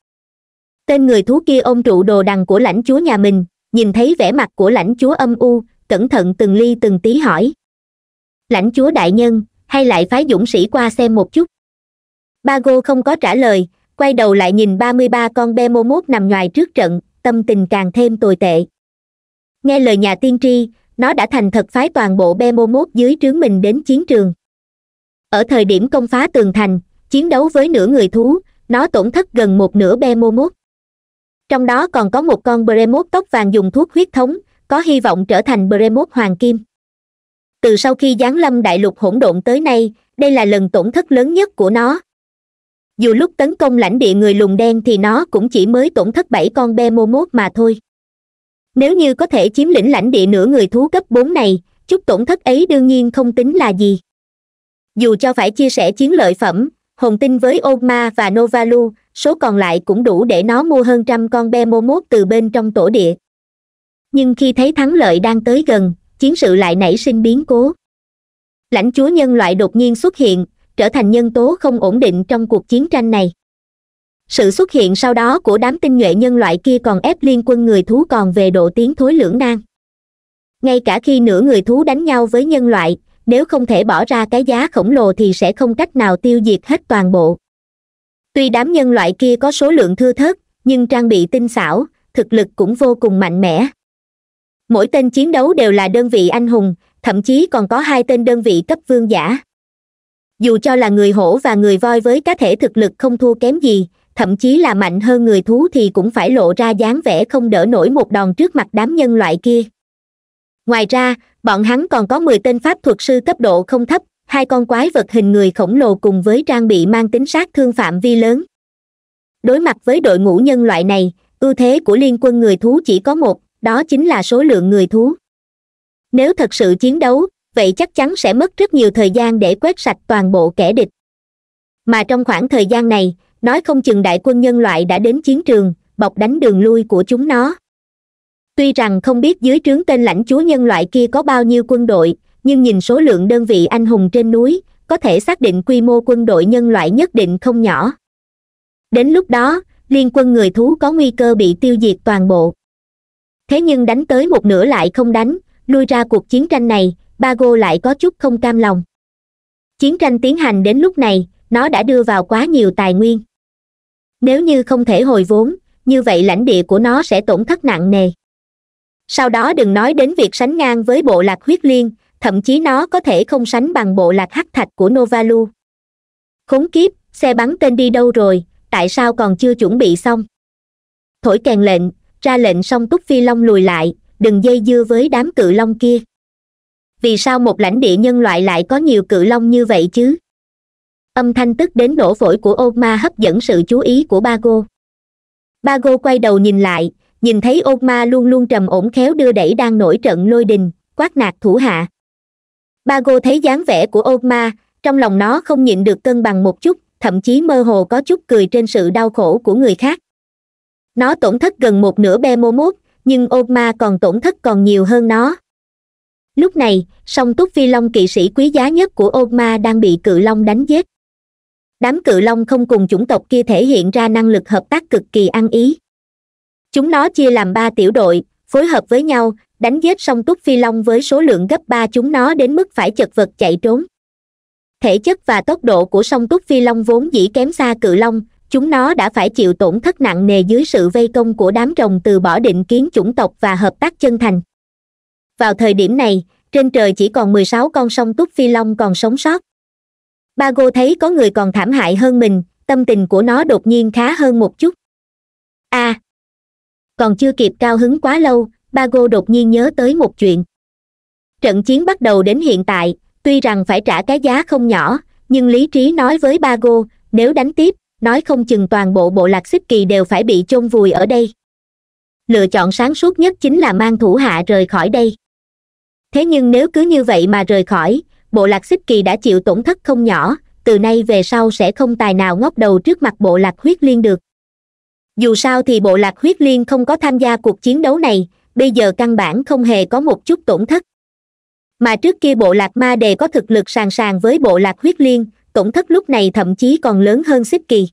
tên người thú kia ôm trụ đồ đằng của lãnh chúa nhà mình nhìn thấy vẻ mặt của lãnh chúa âm u cẩn thận từng ly từng tí hỏi lãnh chúa đại nhân hay lại phái dũng sĩ qua xem một chút ba gô không có trả lời quay đầu lại nhìn ba mươi ba con be mô mốt nằm ngoài trước trận tâm tình càng thêm tồi tệ nghe lời nhà tiên tri nó đã thành thật phái toàn bộ be mô mốt dưới trướng mình đến chiến trường ở thời điểm công phá tường thành chiến đấu với nửa người thú nó tổn thất gần một nửa be mô mốt trong đó còn có một con bremốt tóc vàng dùng thuốc huyết thống có hy vọng trở thành bremốt hoàng kim từ sau khi giáng lâm đại lục hỗn độn tới nay đây là lần tổn thất lớn nhất của nó dù lúc tấn công lãnh địa người lùn đen thì nó cũng chỉ mới tổn thất bảy con be mô mốt mà thôi nếu như có thể chiếm lĩnh lãnh địa nửa người thú cấp bốn này chút tổn thất ấy đương nhiên không tính là gì dù cho phải chia sẻ chiến lợi phẩm hồn tinh với Oma và novalu số còn lại cũng đủ để nó mua hơn trăm con be mô mốt từ bên trong tổ địa nhưng khi thấy thắng lợi đang tới gần chiến sự lại nảy sinh biến cố lãnh chúa nhân loại đột nhiên xuất hiện trở thành nhân tố không ổn định trong cuộc chiến tranh này sự xuất hiện sau đó của đám tinh nhuệ nhân loại kia còn ép liên quân người thú còn về độ tiến thối lưỡng nan ngay cả khi nửa người thú đánh nhau với nhân loại nếu không thể bỏ ra cái giá khổng lồ thì sẽ không cách nào tiêu diệt hết toàn bộ tuy đám nhân loại kia có số lượng thưa thớt nhưng trang bị tinh xảo thực lực cũng vô cùng mạnh mẽ mỗi tên chiến đấu đều là đơn vị anh hùng thậm chí còn có hai tên đơn vị cấp vương giả dù cho là người hổ và người voi với cá thể thực lực không thua kém gì thậm chí là mạnh hơn người thú thì cũng phải lộ ra dáng vẻ không đỡ nổi một đòn trước mặt đám nhân loại kia ngoài ra bọn hắn còn có mười tên pháp thuật sư cấp độ không thấp hai con quái vật hình người khổng lồ cùng với trang bị mang tính sát thương phạm vi lớn đối mặt với đội ngũ nhân loại này ưu thế của liên quân người thú chỉ có một đó chính là số lượng người thú nếu thật sự chiến đấu vậy chắc chắn sẽ mất rất nhiều thời gian để quét sạch toàn bộ kẻ địch mà trong khoảng thời gian này nói không chừng đại quân nhân loại đã đến chiến trường bọc đánh đường lui của chúng nó tuy rằng không biết dưới trướng tên lãnh chúa nhân loại kia có bao nhiêu quân đội nhưng nhìn số lượng đơn vị anh hùng trên núi có thể xác định quy mô quân đội nhân loại nhất định không nhỏ đến lúc đó liên quân người thú có nguy cơ bị tiêu diệt toàn bộ thế nhưng đánh tới một nửa lại không đánh lui ra cuộc chiến tranh này ba gô lại có chút không cam lòng chiến tranh tiến hành đến lúc này nó đã đưa vào quá nhiều tài nguyên nếu như không thể hồi vốn như vậy lãnh địa của nó sẽ tổn thất nặng nề sau đó đừng nói đến việc sánh ngang với bộ lạc huyết liên thậm chí nó có thể không sánh bằng bộ lạc hắc thạch của novalu khốn kiếp xe bắn tên đi đâu rồi tại sao còn chưa chuẩn bị xong thổi kèn lệnh ra lệnh xong túc phi long lùi lại đừng dây dưa với đám cự long kia vì sao một lãnh địa nhân loại lại có nhiều cự long như vậy chứ âm thanh tức đến nổ phổi của ô ma hấp dẫn sự chú ý của ba gô ba gô quay đầu nhìn lại nhìn thấy ô ma luôn luôn trầm ổn khéo đưa đẩy đang nổi trận lôi đình quát nạt thủ hạ ba gô thấy dáng vẻ của ô ma trong lòng nó không nhịn được cân bằng một chút thậm chí mơ hồ có chút cười trên sự đau khổ của người khác nó tổn thất gần một nửa b 1 nhưng Oma còn tổn thất còn nhiều hơn nó lúc này song túc phi long kỵ sĩ quý giá nhất của Oma đang bị cự long đánh giết đám cự long không cùng chủng tộc kia thể hiện ra năng lực hợp tác cực kỳ ăn ý chúng nó chia làm ba tiểu đội phối hợp với nhau đánh giết song túc phi long với số lượng gấp ba chúng nó đến mức phải chật vật chạy trốn thể chất và tốc độ của song túc phi long vốn dĩ kém xa cự long chúng nó đã phải chịu tổn thất nặng nề dưới sự vây công của đám rồng từ bỏ định kiến chủng tộc và hợp tác chân thành vào thời điểm này trên trời chỉ còn mười sáu con sông túc phi long còn sống sót ba gô thấy có người còn thảm hại hơn mình tâm tình của nó đột nhiên khá hơn một chút a à, còn chưa kịp cao hứng quá lâu ba gô đột nhiên nhớ tới một chuyện trận chiến bắt đầu đến hiện tại tuy rằng phải trả cái giá không nhỏ nhưng lý trí nói với ba gô nếu đánh tiếp nói không chừng toàn bộ bộ lạc xích kỳ đều phải bị chôn vùi ở đây lựa chọn sáng suốt nhất chính là mang thủ hạ rời khỏi đây thế nhưng nếu cứ như vậy mà rời khỏi bộ lạc xích kỳ đã chịu tổn thất không nhỏ từ nay về sau sẽ không tài nào ngóc đầu trước mặt bộ lạc huyết liên được dù sao thì bộ lạc huyết liên không có tham gia cuộc chiến đấu này bây giờ căn bản không hề có một chút tổn thất mà trước kia bộ lạc ma đề có thực lực sàn sàn với bộ lạc huyết liên tổn thất lúc này thậm chí còn lớn hơn xích kỳ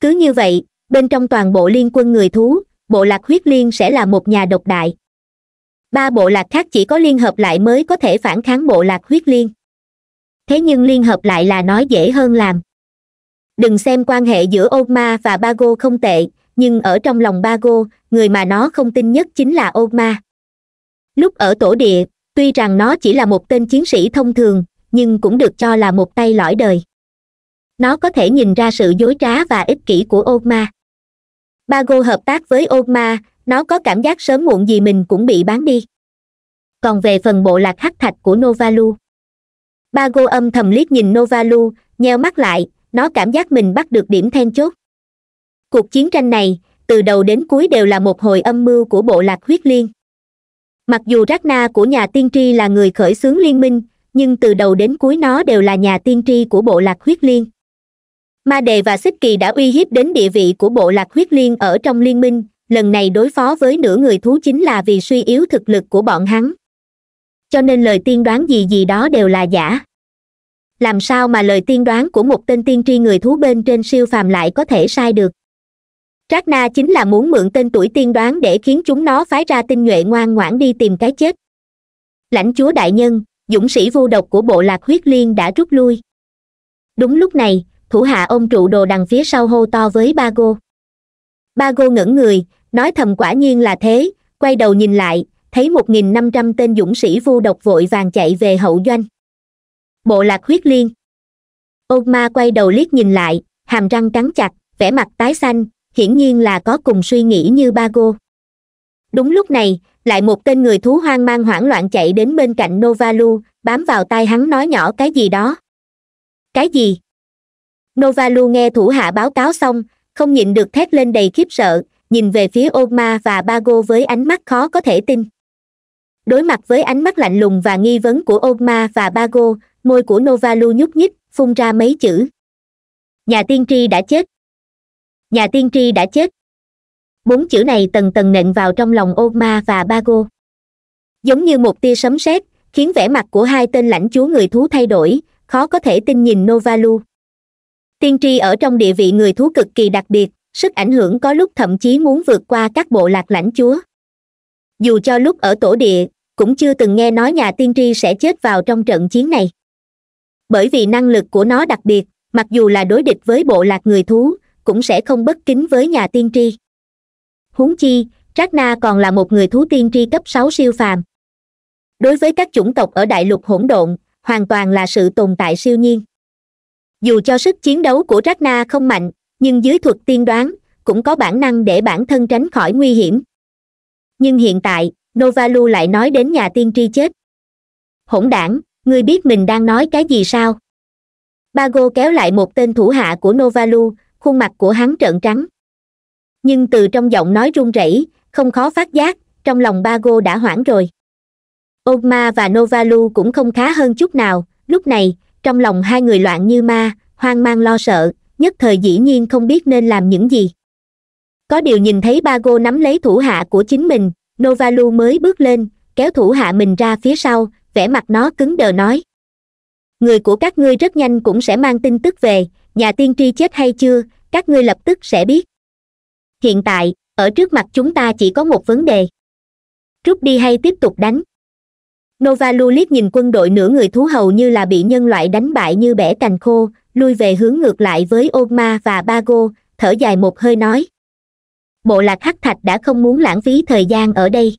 cứ như vậy bên trong toàn bộ liên quân người thú bộ lạc huyết liên sẽ là một nhà độc đại ba bộ lạc khác chỉ có liên hợp lại mới có thể phản kháng bộ lạc huyết liên thế nhưng liên hợp lại là nói dễ hơn làm đừng xem quan hệ giữa ô ma và ba go không tệ nhưng ở trong lòng ba go người mà nó không tin nhất chính là ô ma lúc ở tổ địa tuy rằng nó chỉ là một tên chiến sĩ thông thường nhưng cũng được cho là một tay lõi đời nó có thể nhìn ra sự dối trá và ích kỷ của ô ma bago hợp tác với ô nó có cảm giác sớm muộn gì mình cũng bị bán đi còn về phần bộ lạc hắc thạch của novalu bago âm thầm liếc nhìn novalu nheo mắt lại nó cảm giác mình bắt được điểm then chốt cuộc chiến tranh này từ đầu đến cuối đều là một hồi âm mưu của bộ lạc huyết liên mặc dù rác của nhà tiên tri là người khởi xướng liên minh nhưng từ đầu đến cuối nó đều là nhà tiên tri của bộ lạc huyết liên ma đề và xích kỳ đã uy hiếp đến địa vị của bộ lạc huyết liên ở trong liên minh lần này đối phó với nửa người thú chính là vì suy yếu thực lực của bọn hắn cho nên lời tiên đoán gì gì đó đều là giả làm sao mà lời tiên đoán của một tên tiên tri người thú bên trên siêu phàm lại có thể sai được trác na chính là muốn mượn tên tuổi tiên đoán để khiến chúng nó phái ra tinh nhuệ ngoan ngoãn đi tìm cái chết lãnh chúa đại nhân dũng sĩ vô độc của bộ lạc huyết liên đã rút lui đúng lúc này thủ hạ ông trụ đồ đằng phía sau hô to với ba gô ba gô ngẩng người nói thầm quả nhiên là thế quay đầu nhìn lại thấy một nghìn năm trăm tên dũng sĩ vô độc vội vàng chạy về hậu doanh bộ lạc huyết liên ôn ma quay đầu liếc nhìn lại hàm răng cắn chặt vẻ mặt tái xanh hiển nhiên là có cùng suy nghĩ như ba gô đúng lúc này lại một tên người thú hoang mang hoảng loạn chạy đến bên cạnh novalu bám vào tai hắn nói nhỏ cái gì đó cái gì novalu nghe thủ hạ báo cáo xong không nhịn được thét lên đầy khiếp sợ nhìn về phía Oma và bago với ánh mắt khó có thể tin đối mặt với ánh mắt lạnh lùng và nghi vấn của Oma và bago môi của novalu nhúc nhích phun ra mấy chữ nhà tiên tri đã chết nhà tiên tri đã chết bốn chữ này tầng tầng nện vào trong lòng ô ma và ba gô giống như một tia sấm sét khiến vẻ mặt của hai tên lãnh chúa người thú thay đổi khó có thể tin nhìn novalu tiên tri ở trong địa vị người thú cực kỳ đặc biệt sức ảnh hưởng có lúc thậm chí muốn vượt qua các bộ lạc lãnh chúa dù cho lúc ở tổ địa cũng chưa từng nghe nói nhà tiên tri sẽ chết vào trong trận chiến này bởi vì năng lực của nó đặc biệt mặc dù là đối địch với bộ lạc người thú cũng sẽ không bất kính với nhà tiên tri huống chi trác na còn là một người thú tiên tri cấp sáu siêu phàm đối với các chủng tộc ở đại lục hỗn độn hoàn toàn là sự tồn tại siêu nhiên dù cho sức chiến đấu của trác na không mạnh nhưng dưới thuật tiên đoán cũng có bản năng để bản thân tránh khỏi nguy hiểm nhưng hiện tại novalu lại nói đến nhà tiên tri chết hỗn đảng ngươi biết mình đang nói cái gì sao bago kéo lại một tên thủ hạ của novalu khuôn mặt của hắn trợn trắng nhưng từ trong giọng nói run rẩy không khó phát giác trong lòng ba gô đã hoảng rồi ogma và novalu cũng không khá hơn chút nào lúc này trong lòng hai người loạn như ma hoang mang lo sợ nhất thời dĩ nhiên không biết nên làm những gì có điều nhìn thấy ba gô nắm lấy thủ hạ của chính mình novalu mới bước lên kéo thủ hạ mình ra phía sau vẻ mặt nó cứng đờ nói người của các ngươi rất nhanh cũng sẽ mang tin tức về nhà tiên tri chết hay chưa các ngươi lập tức sẽ biết hiện tại ở trước mặt chúng ta chỉ có một vấn đề rút đi hay tiếp tục đánh nova lulit nhìn quân đội nửa người thú hầu như là bị nhân loại đánh bại như bẻ cành khô lui về hướng ngược lại với Oma và Bago, thở dài một hơi nói. Bộ lạc hắc thạch đã không muốn lãng phí thời gian ở đây.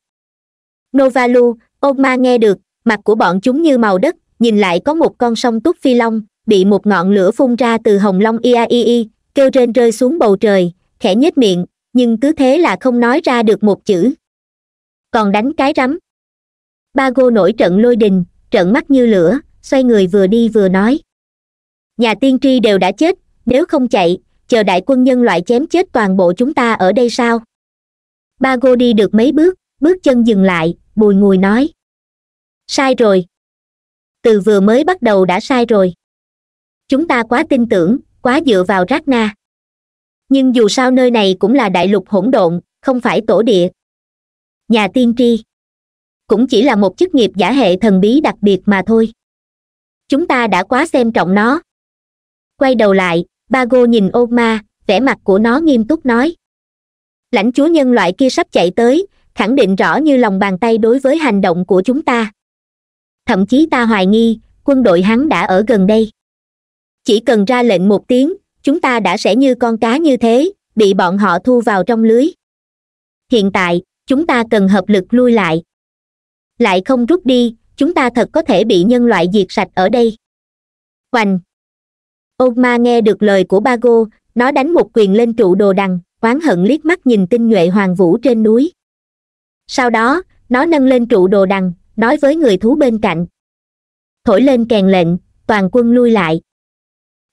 Novalu, Oma nghe được, mặt của bọn chúng như màu đất, nhìn lại có một con sông túc phi long, bị một ngọn lửa phun ra từ hồng long Iaii, kêu trên rơi xuống bầu trời, khẽ nhếch miệng nhưng cứ thế là không nói ra được một chữ còn đánh cái rắm ba gô nổi trận lôi đình trận mắt như lửa xoay người vừa đi vừa nói nhà tiên tri đều đã chết nếu không chạy chờ đại quân nhân loại chém chết toàn bộ chúng ta ở đây sao ba gô đi được mấy bước bước chân dừng lại bùi ngùi nói sai rồi từ vừa mới bắt đầu đã sai rồi chúng ta quá tin tưởng quá dựa vào rác na nhưng dù sao nơi này cũng là đại lục hỗn độn không phải tổ địa nhà tiên tri cũng chỉ là một chức nghiệp giả hệ thần bí đặc biệt mà thôi chúng ta đã quá xem trọng nó quay đầu lại ba gô nhìn ô ma vẻ mặt của nó nghiêm túc nói lãnh chúa nhân loại kia sắp chạy tới khẳng định rõ như lòng bàn tay đối với hành động của chúng ta thậm chí ta hoài nghi quân đội hắn đã ở gần đây chỉ cần ra lệnh một tiếng chúng ta đã sẽ như con cá như thế bị bọn họ thu vào trong lưới hiện tại chúng ta cần hợp lực lui lại lại không rút đi chúng ta thật có thể bị nhân loại diệt sạch ở đây hoành ôn ma nghe được lời của ba go nó đánh một quyền lên trụ đồ đằng oán hận liếc mắt nhìn tinh nhuệ hoàng vũ trên núi sau đó nó nâng lên trụ đồ đằng nói với người thú bên cạnh thổi lên kèn lệnh toàn quân lui lại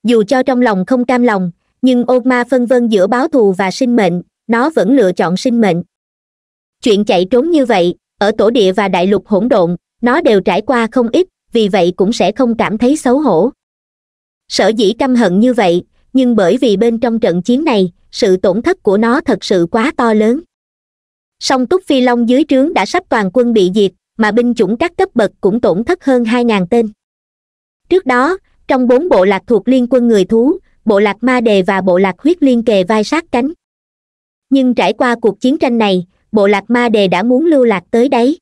dù cho trong lòng không cam lòng nhưng ô ma phân vân giữa báo thù và sinh mệnh nó vẫn lựa chọn sinh mệnh chuyện chạy trốn như vậy ở tổ địa và đại lục hỗn độn nó đều trải qua không ít vì vậy cũng sẽ không cảm thấy xấu hổ sở dĩ căm hận như vậy nhưng bởi vì bên trong trận chiến này sự tổn thất của nó thật sự quá to lớn song túc phi long dưới trướng đã sắp toàn quân bị diệt mà binh chủng các cấp bậc cũng tổn thất hơn hai ngàn tên trước đó trong bốn bộ lạc thuộc liên quân người thú bộ lạc ma đề và bộ lạc huyết liên kề vai sát cánh nhưng trải qua cuộc chiến tranh này bộ lạc ma đề đã muốn lưu lạc tới đấy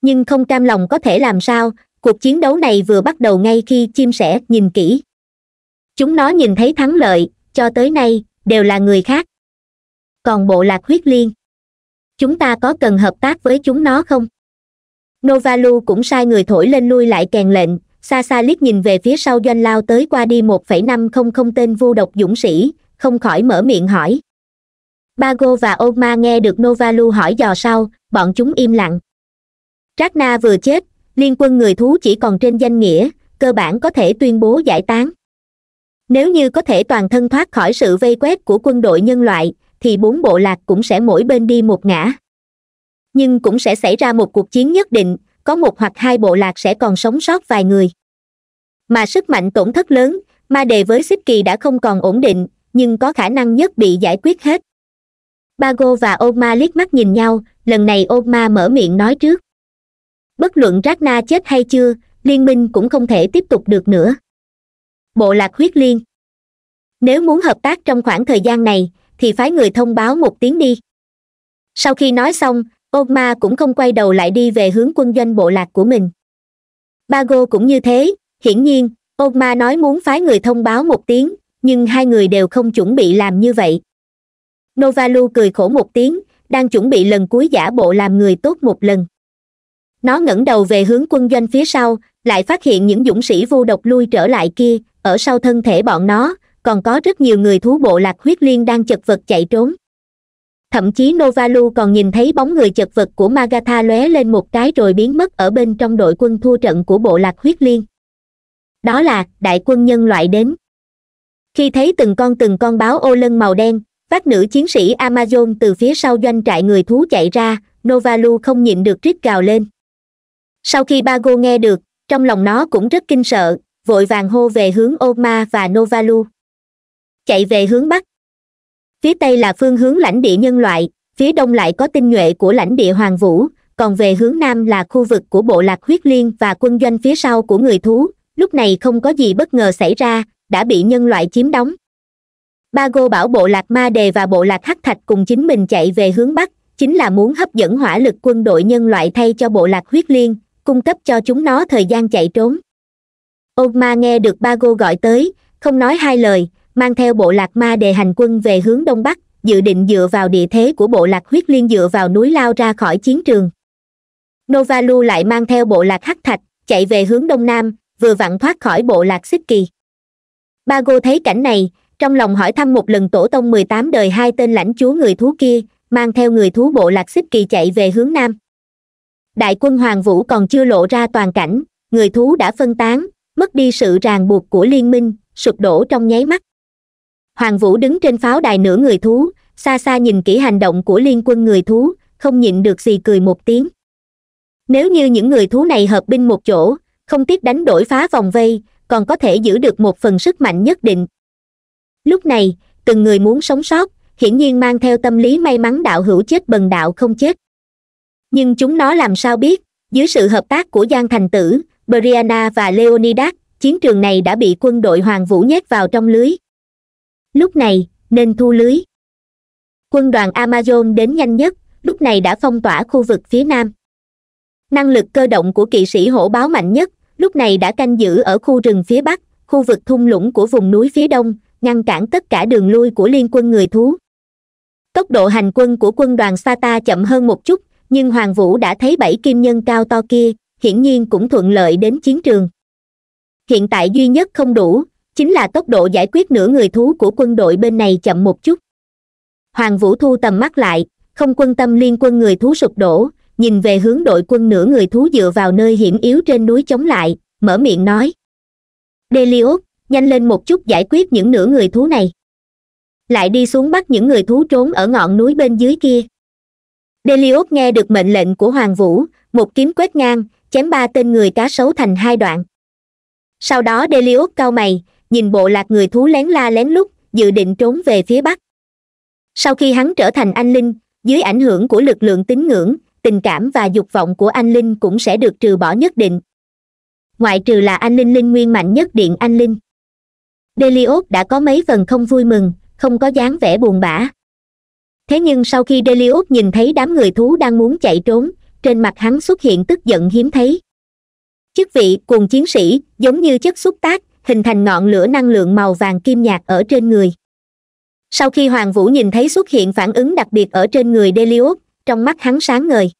nhưng không cam lòng có thể làm sao cuộc chiến đấu này vừa bắt đầu ngay khi chim sẻ nhìn kỹ chúng nó nhìn thấy thắng lợi cho tới nay đều là người khác còn bộ lạc huyết liên chúng ta có cần hợp tác với chúng nó không novalu cũng sai người thổi lên lui lại kèn lệnh xa xa liếc nhìn về phía sau doanh lao tới qua đi một năm không không tên vu độc dũng sĩ không khỏi mở miệng hỏi bago và oma nghe được novalu hỏi dò sau bọn chúng im lặng rác vừa chết liên quân người thú chỉ còn trên danh nghĩa cơ bản có thể tuyên bố giải tán nếu như có thể toàn thân thoát khỏi sự vây quét của quân đội nhân loại thì bốn bộ lạc cũng sẽ mỗi bên đi một ngã nhưng cũng sẽ xảy ra một cuộc chiến nhất định có một hoặc hai bộ lạc sẽ còn sống sót vài người mà sức mạnh tổn thất lớn ma đề với xích kỳ đã không còn ổn định nhưng có khả năng nhất bị giải quyết hết bago và ô ma liếc mắt nhìn nhau lần này ô ma mở miệng nói trước bất luận rác na chết hay chưa liên minh cũng không thể tiếp tục được nữa bộ lạc huyết liên nếu muốn hợp tác trong khoảng thời gian này thì phái người thông báo một tiếng đi sau khi nói xong ôn ma cũng không quay đầu lại đi về hướng quân doanh bộ lạc của mình bago cũng như thế hiển nhiên ôn ma nói muốn phái người thông báo một tiếng nhưng hai người đều không chuẩn bị làm như vậy novalu cười khổ một tiếng đang chuẩn bị lần cuối giả bộ làm người tốt một lần nó ngẩng đầu về hướng quân doanh phía sau lại phát hiện những dũng sĩ vô độc lui trở lại kia ở sau thân thể bọn nó còn có rất nhiều người thú bộ lạc huyết liên đang chật vật chạy trốn thậm chí novalu còn nhìn thấy bóng người chật vật của magatha lóe lên một cái rồi biến mất ở bên trong đội quân thua trận của bộ lạc huyết liên đó là đại quân nhân loại đến khi thấy từng con từng con báo ô lân màu đen các nữ chiến sĩ amazon từ phía sau doanh trại người thú chạy ra novalu không nhịn được rít gào lên sau khi bago nghe được trong lòng nó cũng rất kinh sợ vội vàng hô về hướng oma và novalu chạy về hướng bắc phía tây là phương hướng lãnh địa nhân loại phía đông lại có tinh nhuệ của lãnh địa hoàng vũ còn về hướng nam là khu vực của bộ lạc huyết liên và quân doanh phía sau của người thú lúc này không có gì bất ngờ xảy ra đã bị nhân loại chiếm đóng ba gô bảo bộ lạc ma đề và bộ lạc hắc thạch cùng chính mình chạy về hướng bắc chính là muốn hấp dẫn hỏa lực quân đội nhân loại thay cho bộ lạc huyết liên cung cấp cho chúng nó thời gian chạy trốn ô ma nghe được ba gô gọi tới không nói hai lời mang theo bộ lạc ma đề hành quân về hướng đông bắc dự định dựa vào địa thế của bộ lạc huyết liên dựa vào núi lao ra khỏi chiến trường novalu lại mang theo bộ lạc hắc thạch chạy về hướng đông nam vừa vặn thoát khỏi bộ lạc xích kỳ ba gô thấy cảnh này trong lòng hỏi thăm một lần tổ tông mười tám đời hai tên lãnh chúa người thú kia mang theo người thú bộ lạc xích kỳ chạy về hướng nam đại quân hoàng vũ còn chưa lộ ra toàn cảnh người thú đã phân tán mất đi sự ràng buộc của liên minh sụp đổ trong nháy mắt hoàng vũ đứng trên pháo đài nửa người thú xa xa nhìn kỹ hành động của liên quân người thú không nhịn được gì cười một tiếng nếu như những người thú này hợp binh một chỗ không tiếc đánh đổi phá vòng vây còn có thể giữ được một phần sức mạnh nhất định lúc này từng người muốn sống sót hiển nhiên mang theo tâm lý may mắn đạo hữu chết bần đạo không chết nhưng chúng nó làm sao biết dưới sự hợp tác của giang thành tử brianna và leonidas chiến trường này đã bị quân đội hoàng vũ nhét vào trong lưới lúc này nên thu lưới quân đoàn amazon đến nhanh nhất lúc này đã phong tỏa khu vực phía nam năng lực cơ động của kỵ sĩ hổ báo mạnh nhất lúc này đã canh giữ ở khu rừng phía bắc khu vực thung lũng của vùng núi phía đông ngăn cản tất cả đường lui của liên quân người thú tốc độ hành quân của quân đoàn sata chậm hơn một chút nhưng hoàng vũ đã thấy bảy kim nhân cao to kia hiển nhiên cũng thuận lợi đến chiến trường hiện tại duy nhất không đủ chính là tốc độ giải quyết nửa người thú của quân đội bên này chậm một chút hoàng vũ thu tầm mắt lại không quân tâm liên quân người thú sụp đổ nhìn về hướng đội quân nửa người thú dựa vào nơi hiểm yếu trên núi chống lại mở miệng nói delios nhanh lên một chút giải quyết những nửa người thú này lại đi xuống bắt những người thú trốn ở ngọn núi bên dưới kia delios nghe được mệnh lệnh của hoàng vũ một kiếm quét ngang chém ba tên người cá sấu thành hai đoạn sau đó delios cau mày nhìn bộ lạc người thú lén la lén lút dự định trốn về phía bắc sau khi hắn trở thành anh linh dưới ảnh hưởng của lực lượng tín ngưỡng tình cảm và dục vọng của anh linh cũng sẽ được trừ bỏ nhất định ngoại trừ là anh linh linh nguyên mạnh nhất điện anh linh delios đã có mấy phần không vui mừng không có dáng vẻ buồn bã thế nhưng sau khi delios nhìn thấy đám người thú đang muốn chạy trốn trên mặt hắn xuất hiện tức giận hiếm thấy chức vị cùng chiến sĩ giống như chất xúc tác hình thành ngọn lửa năng lượng màu vàng kim nhạt ở trên người sau khi hoàng vũ nhìn thấy xuất hiện phản ứng đặc biệt ở trên người delios trong mắt hắn sáng ngời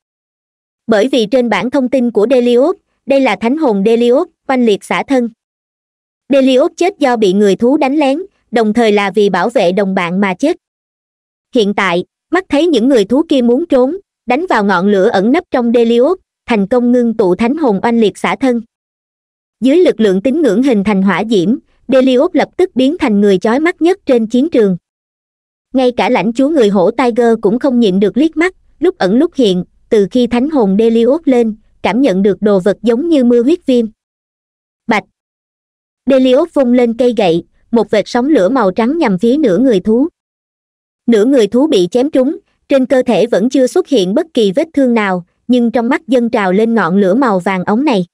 bởi vì trên bản thông tin của delios đây là thánh hồn delios oanh liệt xã thân delios chết do bị người thú đánh lén đồng thời là vì bảo vệ đồng bạn mà chết hiện tại mắt thấy những người thú kia muốn trốn đánh vào ngọn lửa ẩn nấp trong delios thành công ngưng tụ thánh hồn oanh liệt xã thân dưới lực lượng tín ngưỡng hình thành hỏa diễm Delius lập tức biến thành người chói mắt nhất trên chiến trường ngay cả lãnh chúa người hổ tiger cũng không nhịn được liếc mắt lúc ẩn lúc hiện từ khi thánh hồn Delius lên cảm nhận được đồ vật giống như mưa huyết viêm bạch Delius vung lên cây gậy một vệt sóng lửa màu trắng nhằm phía nửa người thú nửa người thú bị chém trúng trên cơ thể vẫn chưa xuất hiện bất kỳ vết thương nào nhưng trong mắt dân trào lên ngọn lửa màu vàng ống này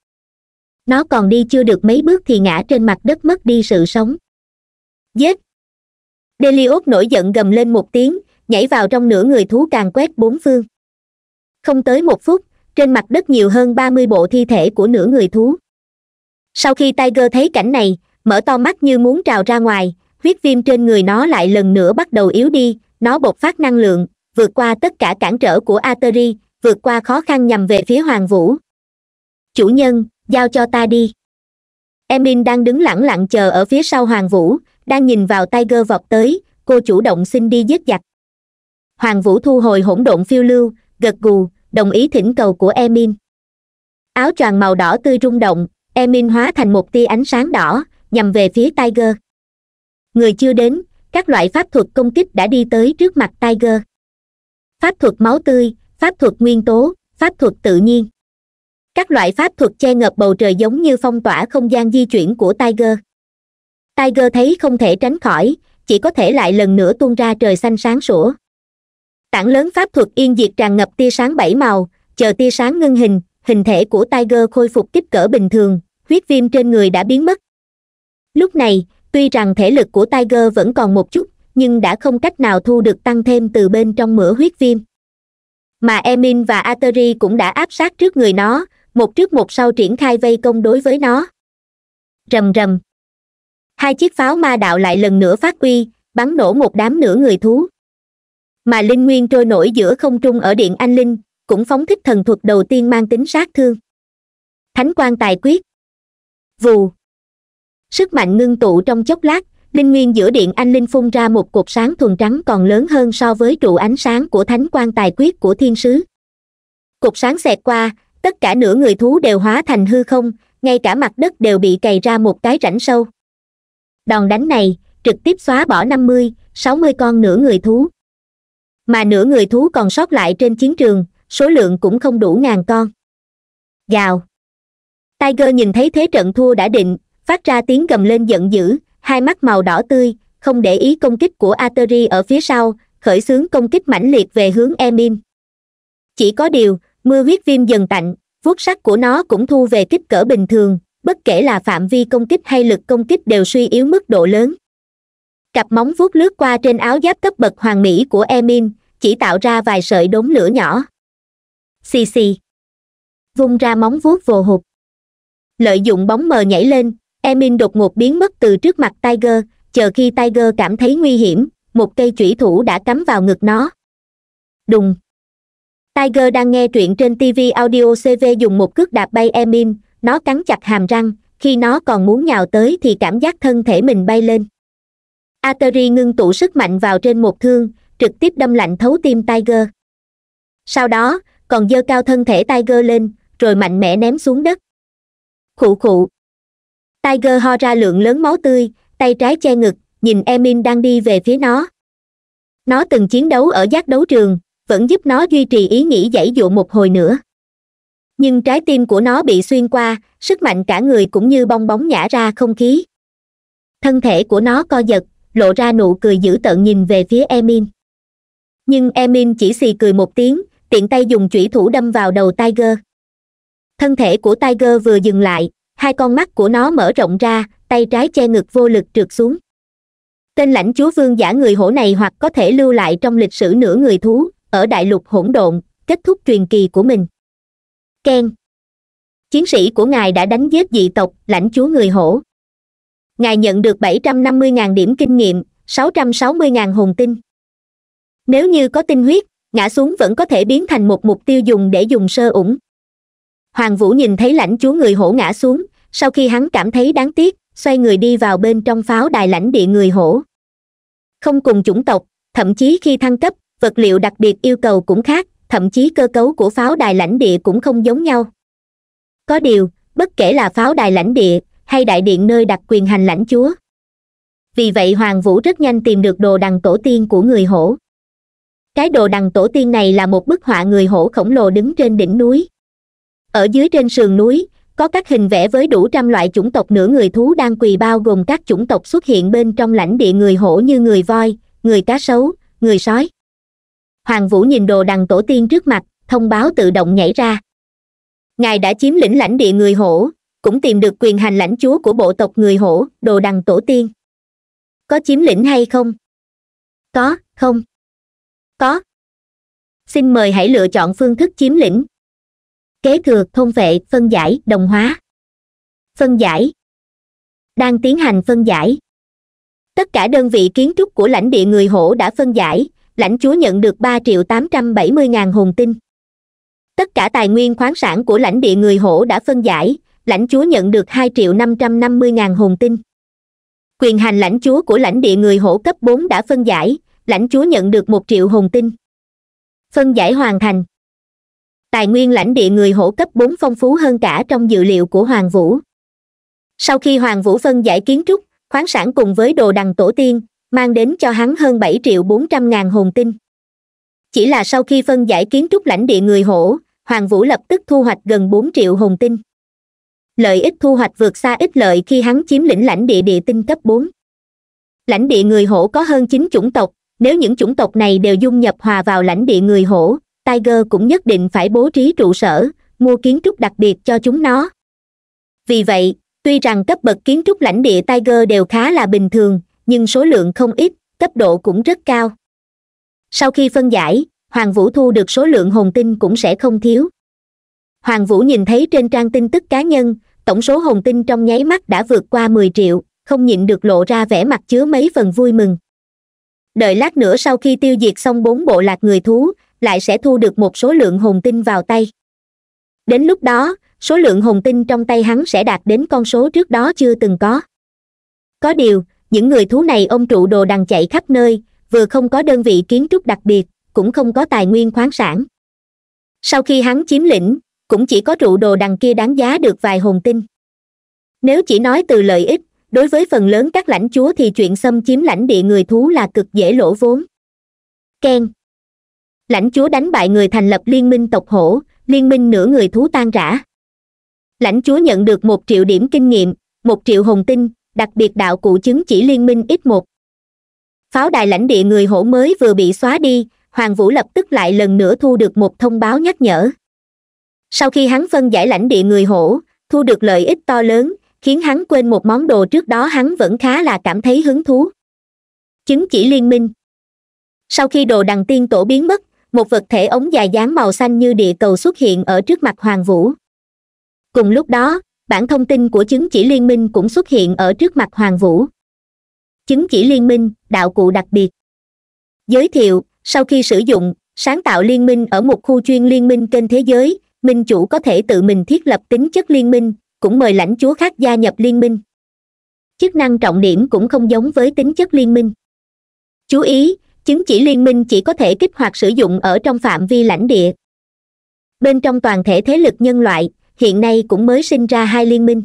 nó còn đi chưa được mấy bước thì ngã trên mặt đất mất đi sự sống giết delios nổi giận gầm lên một tiếng nhảy vào trong nửa người thú càng quét bốn phương không tới một phút trên mặt đất nhiều hơn ba mươi bộ thi thể của nửa người thú sau khi tiger thấy cảnh này mở to mắt như muốn trào ra ngoài huyết viêm trên người nó lại lần nữa bắt đầu yếu đi nó bộc phát năng lượng vượt qua tất cả cản trở của ateri vượt qua khó khăn nhằm về phía hoàng vũ chủ nhân giao cho ta đi emin đang đứng lẳng lặng chờ ở phía sau hoàng vũ đang nhìn vào tiger vọt tới cô chủ động xin đi giết giặc hoàng vũ thu hồi hỗn độn phiêu lưu gật gù đồng ý thỉnh cầu của emin áo choàng màu đỏ tươi rung động emin hóa thành một tia ánh sáng đỏ nhằm về phía tiger người chưa đến các loại pháp thuật công kích đã đi tới trước mặt tiger pháp thuật máu tươi pháp thuật nguyên tố pháp thuật tự nhiên các loại pháp thuật che ngập bầu trời giống như phong tỏa không gian di chuyển của tiger tiger thấy không thể tránh khỏi chỉ có thể lại lần nữa tuôn ra trời xanh sáng sủa tảng lớn pháp thuật yên diệt tràn ngập tia sáng bảy màu chờ tia sáng ngưng hình hình thể của tiger khôi phục kích cỡ bình thường huyết viêm trên người đã biến mất lúc này tuy rằng thể lực của tiger vẫn còn một chút nhưng đã không cách nào thu được tăng thêm từ bên trong mửa huyết viêm mà emin và atari cũng đã áp sát trước người nó một trước một sau triển khai vây công đối với nó rầm rầm hai chiếc pháo ma đạo lại lần nữa phát uy bắn nổ một đám nửa người thú mà linh nguyên trôi nổi giữa không trung ở điện anh linh cũng phóng thích thần thuật đầu tiên mang tính sát thương thánh quan tài quyết vù sức mạnh ngưng tụ trong chốc lát linh nguyên giữa điện anh linh phun ra một cột sáng thuần trắng còn lớn hơn so với trụ ánh sáng của thánh quan tài quyết của thiên sứ cột sáng xẹt qua tất cả nửa người thú đều hóa thành hư không ngay cả mặt đất đều bị cày ra một cái rãnh sâu đòn đánh này trực tiếp xóa bỏ năm mươi sáu mươi con nửa người thú mà nửa người thú còn sót lại trên chiến trường số lượng cũng không đủ ngàn con gào tiger nhìn thấy thế trận thua đã định phát ra tiếng gầm lên giận dữ hai mắt màu đỏ tươi không để ý công kích của ateri ở phía sau khởi xướng công kích mãnh liệt về hướng emin chỉ có điều mưa huyết viêm dần tạnh vuốt sắc của nó cũng thu về kích cỡ bình thường bất kể là phạm vi công kích hay lực công kích đều suy yếu mức độ lớn cặp móng vuốt lướt qua trên áo giáp cấp bậc hoàng mỹ của emin chỉ tạo ra vài sợi đốm lửa nhỏ xì xì vung ra móng vuốt vồ hụt lợi dụng bóng mờ nhảy lên emin đột ngột biến mất từ trước mặt tiger chờ khi tiger cảm thấy nguy hiểm một cây chủy thủ đã cắm vào ngực nó đùng tiger đang nghe truyện trên tv audio cv dùng một cước đạp bay emin nó cắn chặt hàm răng khi nó còn muốn nhào tới thì cảm giác thân thể mình bay lên ateri ngưng tụ sức mạnh vào trên một thương trực tiếp đâm lạnh thấu tim tiger sau đó còn dơ cao thân thể tiger lên rồi mạnh mẽ ném xuống đất khụ khụ tiger ho ra lượng lớn máu tươi tay trái che ngực nhìn emin đang đi về phía nó nó từng chiến đấu ở giác đấu trường vẫn giúp nó duy trì ý nghĩ dãy dụ một hồi nữa nhưng trái tim của nó bị xuyên qua sức mạnh cả người cũng như bong bóng nhả ra không khí thân thể của nó co giật lộ ra nụ cười dữ tợn nhìn về phía emin nhưng emin chỉ xì cười một tiếng tiện tay dùng chủy thủ đâm vào đầu tiger thân thể của tiger vừa dừng lại hai con mắt của nó mở rộng ra tay trái che ngực vô lực trượt xuống tên lãnh chúa vương giả người hổ này hoặc có thể lưu lại trong lịch sử nửa người thú ở đại lục hỗn độn kết thúc truyền kỳ của mình keng chiến sĩ của ngài đã đánh giết dị tộc lãnh chúa người hổ ngài nhận được bảy trăm năm mươi ngàn điểm kinh nghiệm sáu trăm sáu mươi ngàn hồn tinh nếu như có tinh huyết ngã xuống vẫn có thể biến thành một mục tiêu dùng để dùng sơ ủng hoàng vũ nhìn thấy lãnh chúa người hổ ngã xuống sau khi hắn cảm thấy đáng tiếc xoay người đi vào bên trong pháo đài lãnh địa người hổ không cùng chủng tộc thậm chí khi thăng cấp vật liệu đặc biệt yêu cầu cũng khác thậm chí cơ cấu của pháo đài lãnh địa cũng không giống nhau có điều bất kể là pháo đài lãnh địa hay đại điện nơi đặt quyền hành lãnh chúa vì vậy hoàng vũ rất nhanh tìm được đồ đằng tổ tiên của người hổ cái đồ đằng tổ tiên này là một bức họa người hổ khổng lồ đứng trên đỉnh núi ở dưới trên sườn núi có các hình vẽ với đủ trăm loại chủng tộc nửa người thú đang quỳ bao gồm các chủng tộc xuất hiện bên trong lãnh địa người hổ như người voi người cá sấu người sói hoàng vũ nhìn đồ đằng tổ tiên trước mặt thông báo tự động nhảy ra ngài đã chiếm lĩnh lãnh địa người hổ cũng tìm được quyền hành lãnh chúa của bộ tộc người hổ đồ đằng tổ tiên có chiếm lĩnh hay không có không có xin mời hãy lựa chọn phương thức chiếm lĩnh kế thừa thôn vệ phân giải đồng hóa phân giải đang tiến hành phân giải tất cả đơn vị kiến trúc của lãnh địa người hổ đã phân giải lãnh chúa nhận được ba triệu tám trăm bảy mươi ngàn hồn tinh tất cả tài nguyên khoáng sản của lãnh địa người hổ đã phân giải lãnh chúa nhận được hai triệu năm trăm năm mươi ngàn hồn tinh quyền hành lãnh chúa của lãnh địa người hổ cấp bốn đã phân giải lãnh chúa nhận được một triệu hồn tinh phân giải hoàn thành tài nguyên lãnh địa người hổ cấp bốn phong phú hơn cả trong dự liệu của hoàng vũ sau khi hoàng vũ phân giải kiến trúc khoáng sản cùng với đồ đằng tổ tiên mang đến cho hắn hơn bảy triệu bốn trăm ngàn hồn tinh chỉ là sau khi phân giải kiến trúc lãnh địa người hổ hoàng vũ lập tức thu hoạch gần bốn triệu hồn tinh lợi ích thu hoạch vượt xa ít lợi khi hắn chiếm lĩnh lãnh địa địa tinh cấp bốn lãnh địa người hổ có hơn chín chủng tộc nếu những chủng tộc này đều dung nhập hòa vào lãnh địa người hổ tiger cũng nhất định phải bố trí trụ sở mua kiến trúc đặc biệt cho chúng nó vì vậy tuy rằng cấp bậc kiến trúc lãnh địa tiger đều khá là bình thường nhưng số lượng không ít cấp độ cũng rất cao sau khi phân giải hoàng vũ thu được số lượng hồn tinh cũng sẽ không thiếu hoàng vũ nhìn thấy trên trang tin tức cá nhân tổng số hồn tinh trong nháy mắt đã vượt qua mười triệu không nhịn được lộ ra vẻ mặt chứa mấy phần vui mừng đợi lát nữa sau khi tiêu diệt xong bốn bộ lạc người thú lại sẽ thu được một số lượng hồn tinh vào tay đến lúc đó số lượng hồn tinh trong tay hắn sẽ đạt đến con số trước đó chưa từng có có điều những người thú này ôm trụ đồ đằng chạy khắp nơi vừa không có đơn vị kiến trúc đặc biệt cũng không có tài nguyên khoáng sản sau khi hắn chiếm lĩnh cũng chỉ có trụ đồ đằng kia đáng giá được vài hồn tinh nếu chỉ nói từ lợi ích đối với phần lớn các lãnh chúa thì chuyện xâm chiếm lãnh địa người thú là cực dễ lỗ vốn ken lãnh chúa đánh bại người thành lập liên minh tộc hổ liên minh nửa người thú tan rã lãnh chúa nhận được một triệu điểm kinh nghiệm một triệu hồn tinh đặc biệt đạo cụ chứng chỉ liên minh ít một pháo đài lãnh địa người hổ mới vừa bị xóa đi hoàng vũ lập tức lại lần nữa thu được một thông báo nhắc nhở sau khi hắn phân giải lãnh địa người hổ thu được lợi ích to lớn khiến hắn quên một món đồ trước đó hắn vẫn khá là cảm thấy hứng thú chứng chỉ liên minh sau khi đồ đằng tiên tổ biến mất một vật thể ống dài dáng màu xanh như địa cầu xuất hiện ở trước mặt hoàng vũ cùng lúc đó bản thông tin của chứng chỉ liên minh cũng xuất hiện ở trước mặt hoàng vũ chứng chỉ liên minh đạo cụ đặc biệt giới thiệu sau khi sử dụng sáng tạo liên minh ở một khu chuyên liên minh kênh thế giới minh chủ có thể tự mình thiết lập tính chất liên minh cũng mời lãnh chúa khác gia nhập liên minh chức năng trọng điểm cũng không giống với tính chất liên minh chú ý chứng chỉ liên minh chỉ có thể kích hoạt sử dụng ở trong phạm vi lãnh địa bên trong toàn thể thế lực nhân loại hiện nay cũng mới sinh ra hai liên minh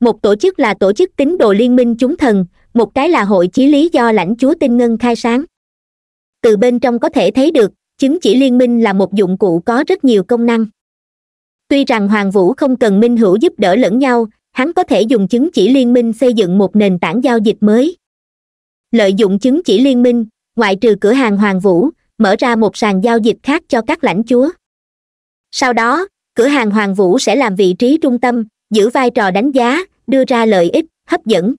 một tổ chức là tổ chức tín đồ liên minh chúng thần một cái là hội chí lý do lãnh chúa tinh ngân khai sáng từ bên trong có thể thấy được chứng chỉ liên minh là một dụng cụ có rất nhiều công năng tuy rằng hoàng vũ không cần minh hữu giúp đỡ lẫn nhau hắn có thể dùng chứng chỉ liên minh xây dựng một nền tảng giao dịch mới lợi dụng chứng chỉ liên minh ngoại trừ cửa hàng hoàng vũ mở ra một sàn giao dịch khác cho các lãnh chúa sau đó cửa hàng hoàng vũ sẽ làm vị trí trung tâm giữ vai trò đánh giá đưa ra lợi ích hấp dẫn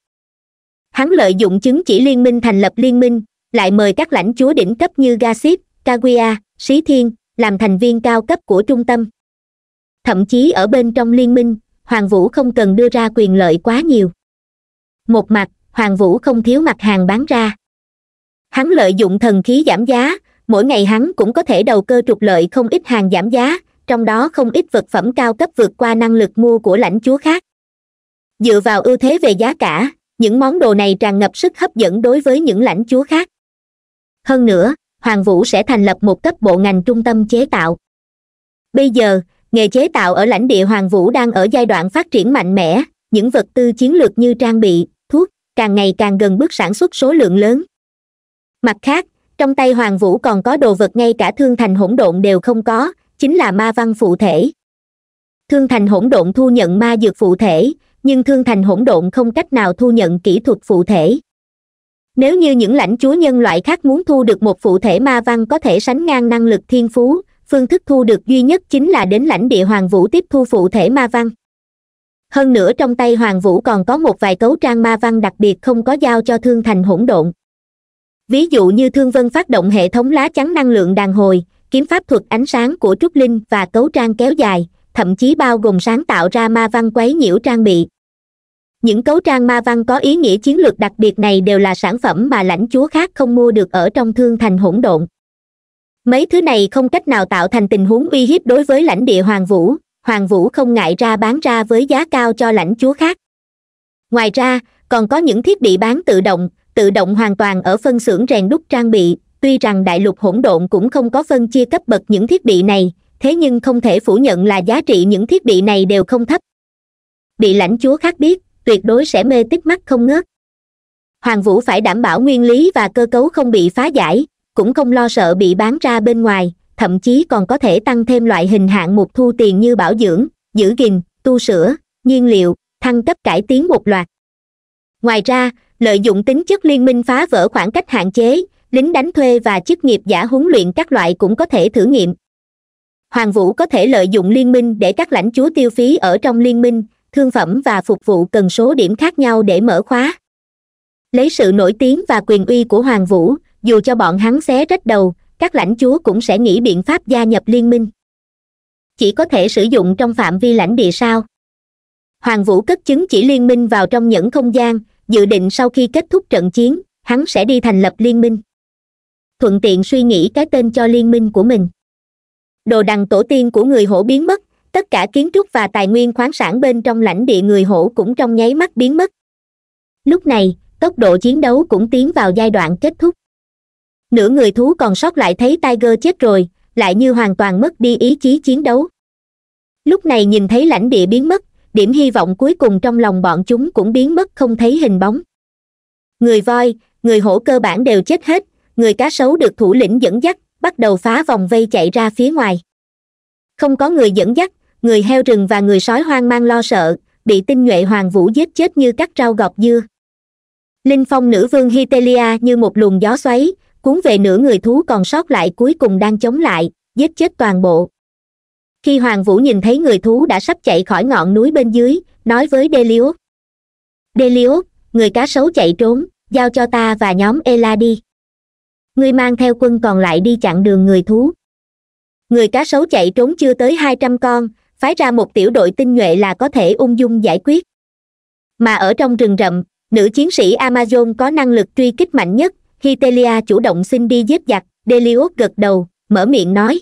hắn lợi dụng chứng chỉ liên minh thành lập liên minh lại mời các lãnh chúa đỉnh cấp như gasip kaguya sĩ thiên làm thành viên cao cấp của trung tâm thậm chí ở bên trong liên minh hoàng vũ không cần đưa ra quyền lợi quá nhiều một mặt hoàng vũ không thiếu mặt hàng bán ra hắn lợi dụng thần khí giảm giá mỗi ngày hắn cũng có thể đầu cơ trục lợi không ít hàng giảm giá trong đó không ít vật phẩm cao cấp vượt qua năng lực mua của lãnh chúa khác dựa vào ưu thế về giá cả những món đồ này tràn ngập sức hấp dẫn đối với những lãnh chúa khác hơn nữa hoàng vũ sẽ thành lập một cấp bộ ngành trung tâm chế tạo bây giờ nghề chế tạo ở lãnh địa hoàng vũ đang ở giai đoạn phát triển mạnh mẽ những vật tư chiến lược như trang bị thuốc càng ngày càng gần bước sản xuất số lượng lớn mặt khác trong tay hoàng vũ còn có đồ vật ngay cả thương thành hỗn độn đều không có chính là ma văn phụ thể thương thành hỗn độn thu nhận ma dược phụ thể nhưng thương thành hỗn độn không cách nào thu nhận kỹ thuật phụ thể nếu như những lãnh chúa nhân loại khác muốn thu được một phụ thể ma văn có thể sánh ngang năng lực thiên phú phương thức thu được duy nhất chính là đến lãnh địa hoàng vũ tiếp thu phụ thể ma văn hơn nữa trong tay hoàng vũ còn có một vài cấu trang ma văn đặc biệt không có giao cho thương thành hỗn độn ví dụ như thương vân phát động hệ thống lá chắn năng lượng đàn hồi kiếm pháp thuật ánh sáng của trúc linh và cấu trang kéo dài thậm chí bao gồm sáng tạo ra ma văn quấy nhiễu trang bị những cấu trang ma văn có ý nghĩa chiến lược đặc biệt này đều là sản phẩm mà lãnh chúa khác không mua được ở trong thương thành hỗn độn mấy thứ này không cách nào tạo thành tình huống uy hiếp đối với lãnh địa hoàng vũ hoàng vũ không ngại ra bán ra với giá cao cho lãnh chúa khác ngoài ra còn có những thiết bị bán tự động tự động hoàn toàn ở phân xưởng rèn đúc trang bị tuy rằng đại lục hỗn độn cũng không có phân chia cấp bậc những thiết bị này thế nhưng không thể phủ nhận là giá trị những thiết bị này đều không thấp bị lãnh chúa khác biết tuyệt đối sẽ mê tích mắt không ngớt hoàng vũ phải đảm bảo nguyên lý và cơ cấu không bị phá giải cũng không lo sợ bị bán ra bên ngoài thậm chí còn có thể tăng thêm loại hình hạng mục thu tiền như bảo dưỡng giữ gìn tu sửa nhiên liệu thăng cấp cải tiến một loạt ngoài ra lợi dụng tính chất liên minh phá vỡ khoảng cách hạn chế lính đánh thuê và chức nghiệp giả huấn luyện các loại cũng có thể thử nghiệm hoàng vũ có thể lợi dụng liên minh để các lãnh chúa tiêu phí ở trong liên minh thương phẩm và phục vụ cần số điểm khác nhau để mở khóa lấy sự nổi tiếng và quyền uy của hoàng vũ dù cho bọn hắn xé rách đầu các lãnh chúa cũng sẽ nghĩ biện pháp gia nhập liên minh chỉ có thể sử dụng trong phạm vi lãnh địa sao hoàng vũ cất chứng chỉ liên minh vào trong những không gian dự định sau khi kết thúc trận chiến hắn sẽ đi thành lập liên minh thuận tiện suy nghĩ cái tên cho liên minh của mình đồ đằng tổ tiên của người hổ biến mất tất cả kiến trúc và tài nguyên khoáng sản bên trong lãnh địa người hổ cũng trong nháy mắt biến mất lúc này tốc độ chiến đấu cũng tiến vào giai đoạn kết thúc nửa người thú còn sót lại thấy tiger chết rồi lại như hoàn toàn mất đi ý chí chiến đấu lúc này nhìn thấy lãnh địa biến mất điểm hy vọng cuối cùng trong lòng bọn chúng cũng biến mất không thấy hình bóng người voi người hổ cơ bản đều chết hết người cá sấu được thủ lĩnh dẫn dắt bắt đầu phá vòng vây chạy ra phía ngoài không có người dẫn dắt người heo rừng và người sói hoang mang lo sợ bị tinh nhuệ hoàng vũ giết chết như cắt rau gọt dưa linh phong nữ vương hitelia như một luồng gió xoáy cuốn về nửa người thú còn sót lại cuối cùng đang chống lại giết chết toàn bộ khi hoàng vũ nhìn thấy người thú đã sắp chạy khỏi ngọn núi bên dưới nói với delios delios người cá sấu chạy trốn giao cho ta và nhóm ela đi ngươi mang theo quân còn lại đi chặn đường người thú người cá sấu chạy trốn chưa tới hai trăm con phái ra một tiểu đội tinh nhuệ là có thể ung dung giải quyết mà ở trong rừng rậm nữ chiến sĩ amazon có năng lực truy kích mạnh nhất khi chủ động xin đi giết giặc delios gật đầu mở miệng nói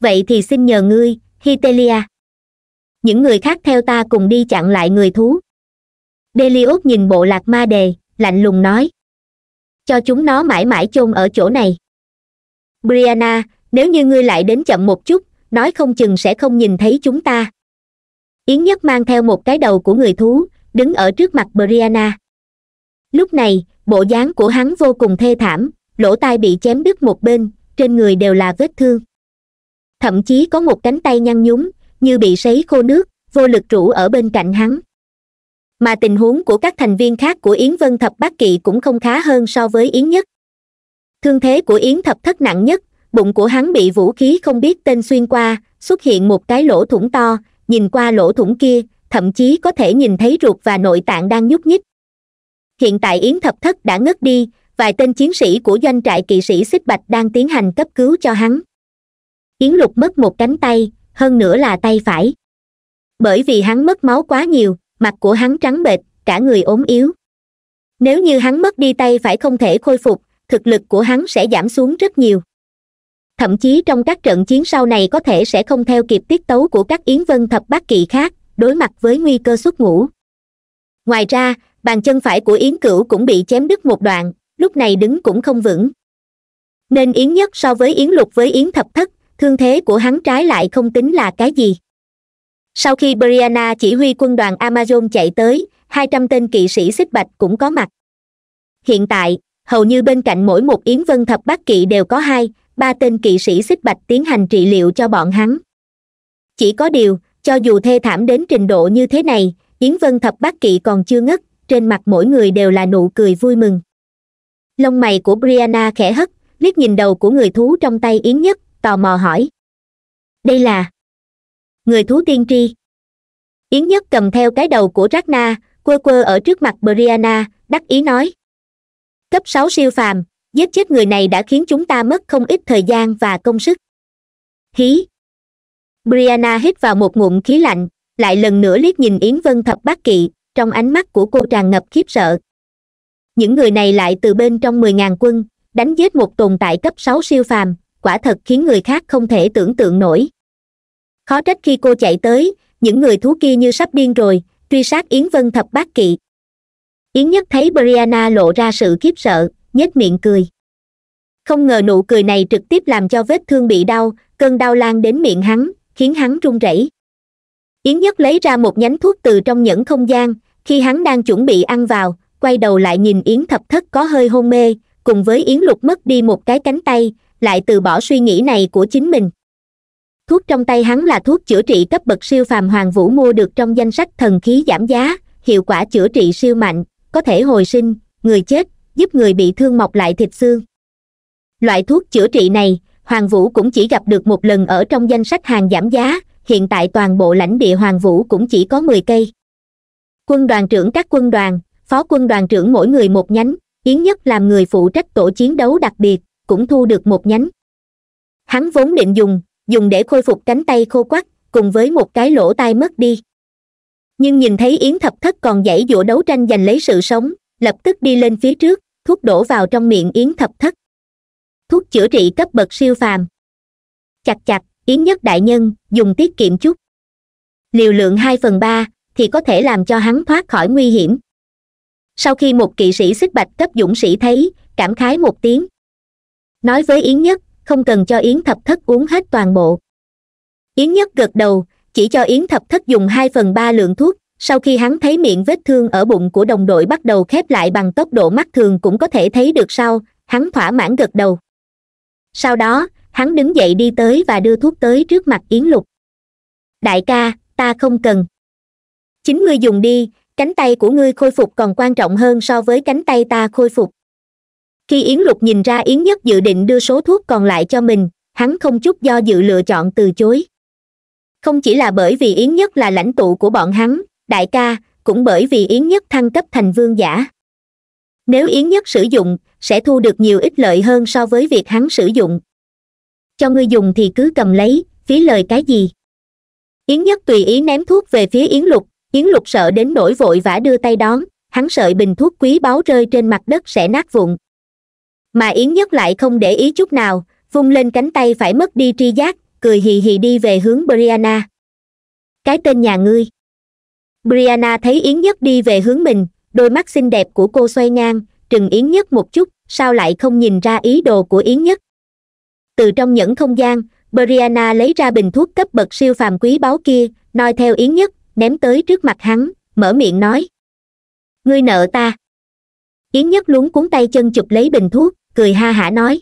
vậy thì xin nhờ ngươi hitelia những người khác theo ta cùng đi chặn lại người thú delios nhìn bộ lạc ma đề lạnh lùng nói cho chúng nó mãi mãi chôn ở chỗ này brianna nếu như ngươi lại đến chậm một chút nói không chừng sẽ không nhìn thấy chúng ta yến nhất mang theo một cái đầu của người thú đứng ở trước mặt brianna lúc này bộ dáng của hắn vô cùng thê thảm lỗ tai bị chém đứt một bên trên người đều là vết thương thậm chí có một cánh tay nhăn nhúm như bị sấy khô nước vô lực rũ ở bên cạnh hắn mà tình huống của các thành viên khác của yến vân thập bát kỵ cũng không khá hơn so với yến nhất thương thế của yến thập thất nặng nhất bụng của hắn bị vũ khí không biết tên xuyên qua xuất hiện một cái lỗ thủng to nhìn qua lỗ thủng kia thậm chí có thể nhìn thấy ruột và nội tạng đang nhúc nhích hiện tại yến thập thất đã ngất đi vài tên chiến sĩ của doanh trại kỵ sĩ xích bạch đang tiến hành cấp cứu cho hắn yến lục mất một cánh tay hơn nữa là tay phải bởi vì hắn mất máu quá nhiều mặt của hắn trắng bệch cả người ốm yếu nếu như hắn mất đi tay phải không thể khôi phục thực lực của hắn sẽ giảm xuống rất nhiều thậm chí trong các trận chiến sau này có thể sẽ không theo kịp tiết tấu của các yến vân thập bát kỵ khác đối mặt với nguy cơ xuất ngũ ngoài ra bàn chân phải của yến cửu cũng bị chém đứt một đoạn lúc này đứng cũng không vững nên yến nhất so với yến lục với yến thập thất thương thế của hắn trái lại không tính là cái gì sau khi brianna chỉ huy quân đoàn amazon chạy tới hai trăm tên kỵ sĩ xích bạch cũng có mặt hiện tại hầu như bên cạnh mỗi một yến vân thập bát kỵ đều có hai ba tên kỵ sĩ xích bạch tiến hành trị liệu cho bọn hắn chỉ có điều cho dù thê thảm đến trình độ như thế này yến vân thập bát kỵ còn chưa ngất trên mặt mỗi người đều là nụ cười vui mừng lông mày của brianna khẽ hất liếc nhìn đầu của người thú trong tay yến nhất tò mò hỏi đây là người thú tiên tri yến nhất cầm theo cái đầu của ragna quơ quơ ở trước mặt brianna đắc ý nói cấp sáu siêu phàm giết chết người này đã khiến chúng ta mất không ít thời gian và công sức hí brianna hít vào một ngụm khí lạnh lại lần nữa liếc nhìn yến vân thập bát kỵ trong ánh mắt của cô tràn ngập khiếp sợ những người này lại từ bên trong mười ngàn quân đánh giết một tồn tại cấp sáu siêu phàm quả thật khiến người khác không thể tưởng tượng nổi khó trách khi cô chạy tới những người thú kia như sắp điên rồi truy sát yến vân thập bát kỵ yến nhất thấy brianna lộ ra sự khiếp sợ nhếch miệng cười không ngờ nụ cười này trực tiếp làm cho vết thương bị đau cơn đau lan đến miệng hắn khiến hắn run rẩy yến nhất lấy ra một nhánh thuốc từ trong nhẫn không gian khi hắn đang chuẩn bị ăn vào quay đầu lại nhìn yến thập thất có hơi hôn mê cùng với yến lục mất đi một cái cánh tay lại từ bỏ suy nghĩ này của chính mình thuốc trong tay hắn là thuốc chữa trị cấp bậc siêu phàm hoàng vũ mua được trong danh sách thần khí giảm giá hiệu quả chữa trị siêu mạnh có thể hồi sinh người chết giúp người bị thương mọc lại thịt xương loại thuốc chữa trị này hoàng vũ cũng chỉ gặp được một lần ở trong danh sách hàng giảm giá hiện tại toàn bộ lãnh địa hoàng vũ cũng chỉ có mười cây quân đoàn trưởng các quân đoàn phó quân đoàn trưởng mỗi người một nhánh yến nhất làm người phụ trách tổ chiến đấu đặc biệt cũng thu được một nhánh hắn vốn định dùng dùng để khôi phục cánh tay khô quắt cùng với một cái lỗ tai mất đi nhưng nhìn thấy yến thập thất còn dãy dụa đấu tranh giành lấy sự sống lập tức đi lên phía trước thuốc đổ vào trong miệng yến thập thất thuốc chữa trị cấp bậc siêu phàm chặt chặt yến nhất đại nhân dùng tiết kiệm chút liều lượng hai phần ba thì có thể làm cho hắn thoát khỏi nguy hiểm sau khi một kỵ sĩ xích bạch cấp dũng sĩ thấy cảm khái một tiếng nói với yến nhất không cần cho yến thập thất uống hết toàn bộ yến nhất gật đầu chỉ cho yến thập thất dùng hai phần ba lượng thuốc sau khi hắn thấy miệng vết thương ở bụng của đồng đội bắt đầu khép lại bằng tốc độ mắt thường cũng có thể thấy được sau hắn thỏa mãn gật đầu sau đó hắn đứng dậy đi tới và đưa thuốc tới trước mặt yến lục đại ca ta không cần chính ngươi dùng đi cánh tay của ngươi khôi phục còn quan trọng hơn so với cánh tay ta khôi phục khi yến lục nhìn ra yến nhất dự định đưa số thuốc còn lại cho mình hắn không chút do dự lựa chọn từ chối không chỉ là bởi vì yến nhất là lãnh tụ của bọn hắn đại ca cũng bởi vì yến nhất thăng cấp thành vương giả nếu yến nhất sử dụng sẽ thu được nhiều ích lợi hơn so với việc hắn sử dụng cho người dùng thì cứ cầm lấy phí lời cái gì yến nhất tùy ý ném thuốc về phía yến lục yến lục sợ đến nỗi vội vã đưa tay đón hắn sợi bình thuốc quý báu rơi trên mặt đất sẽ nát vụn mà yến nhất lại không để ý chút nào vung lên cánh tay phải mất đi tri giác cười hì hì đi về hướng brianna cái tên nhà ngươi brianna thấy yến nhất đi về hướng mình đôi mắt xinh đẹp của cô xoay ngang trừng yến nhất một chút sao lại không nhìn ra ý đồ của yến nhất từ trong những không gian brianna lấy ra bình thuốc cấp bậc siêu phàm quý báu kia noi theo yến nhất ném tới trước mặt hắn mở miệng nói ngươi nợ ta yến nhất luống cuốn tay chân chụp lấy bình thuốc cười ha hả nói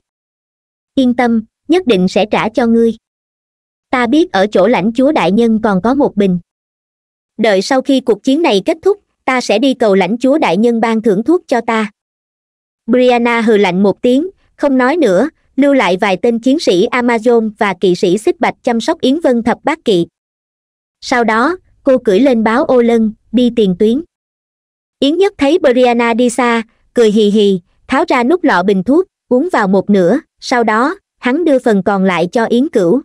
yên tâm nhất định sẽ trả cho ngươi ta biết ở chỗ lãnh chúa đại nhân còn có một bình đợi sau khi cuộc chiến này kết thúc ta sẽ đi cầu lãnh chúa đại nhân ban thưởng thuốc cho ta brianna hừ lạnh một tiếng không nói nữa lưu lại vài tên chiến sĩ amazon và kỵ sĩ xích bạch chăm sóc yến vân thập bát kỵ sau đó cô cưỡi lên báo ô lân đi tiền tuyến yến nhất thấy brianna đi xa cười hì hì tháo ra nút lọ bình thuốc uống vào một nửa sau đó hắn đưa phần còn lại cho yến cửu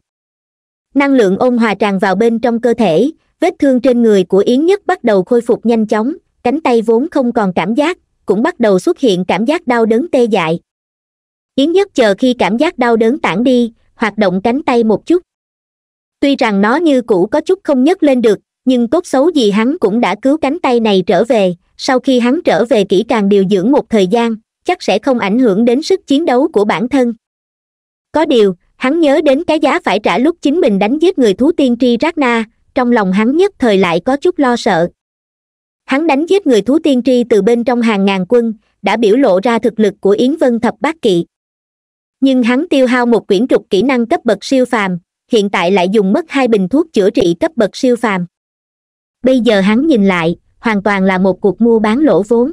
năng lượng ôn hòa tràn vào bên trong cơ thể vết thương trên người của yến nhất bắt đầu khôi phục nhanh chóng cánh tay vốn không còn cảm giác cũng bắt đầu xuất hiện cảm giác đau đớn tê dại yến nhất chờ khi cảm giác đau đớn tản đi hoạt động cánh tay một chút tuy rằng nó như cũ có chút không nhấc lên được nhưng tốt xấu gì hắn cũng đã cứu cánh tay này trở về sau khi hắn trở về kỹ càng điều dưỡng một thời gian chắc sẽ không ảnh hưởng đến sức chiến đấu của bản thân có điều hắn nhớ đến cái giá phải trả lúc chính mình đánh giết người thú tiên tri rác na trong lòng hắn nhất thời lại có chút lo sợ hắn đánh giết người thú tiên tri từ bên trong hàng ngàn quân đã biểu lộ ra thực lực của yến vân thập bát kỵ nhưng hắn tiêu hao một quyển trục kỹ năng cấp bậc siêu phàm hiện tại lại dùng mất hai bình thuốc chữa trị cấp bậc siêu phàm bây giờ hắn nhìn lại hoàn toàn là một cuộc mua bán lỗ vốn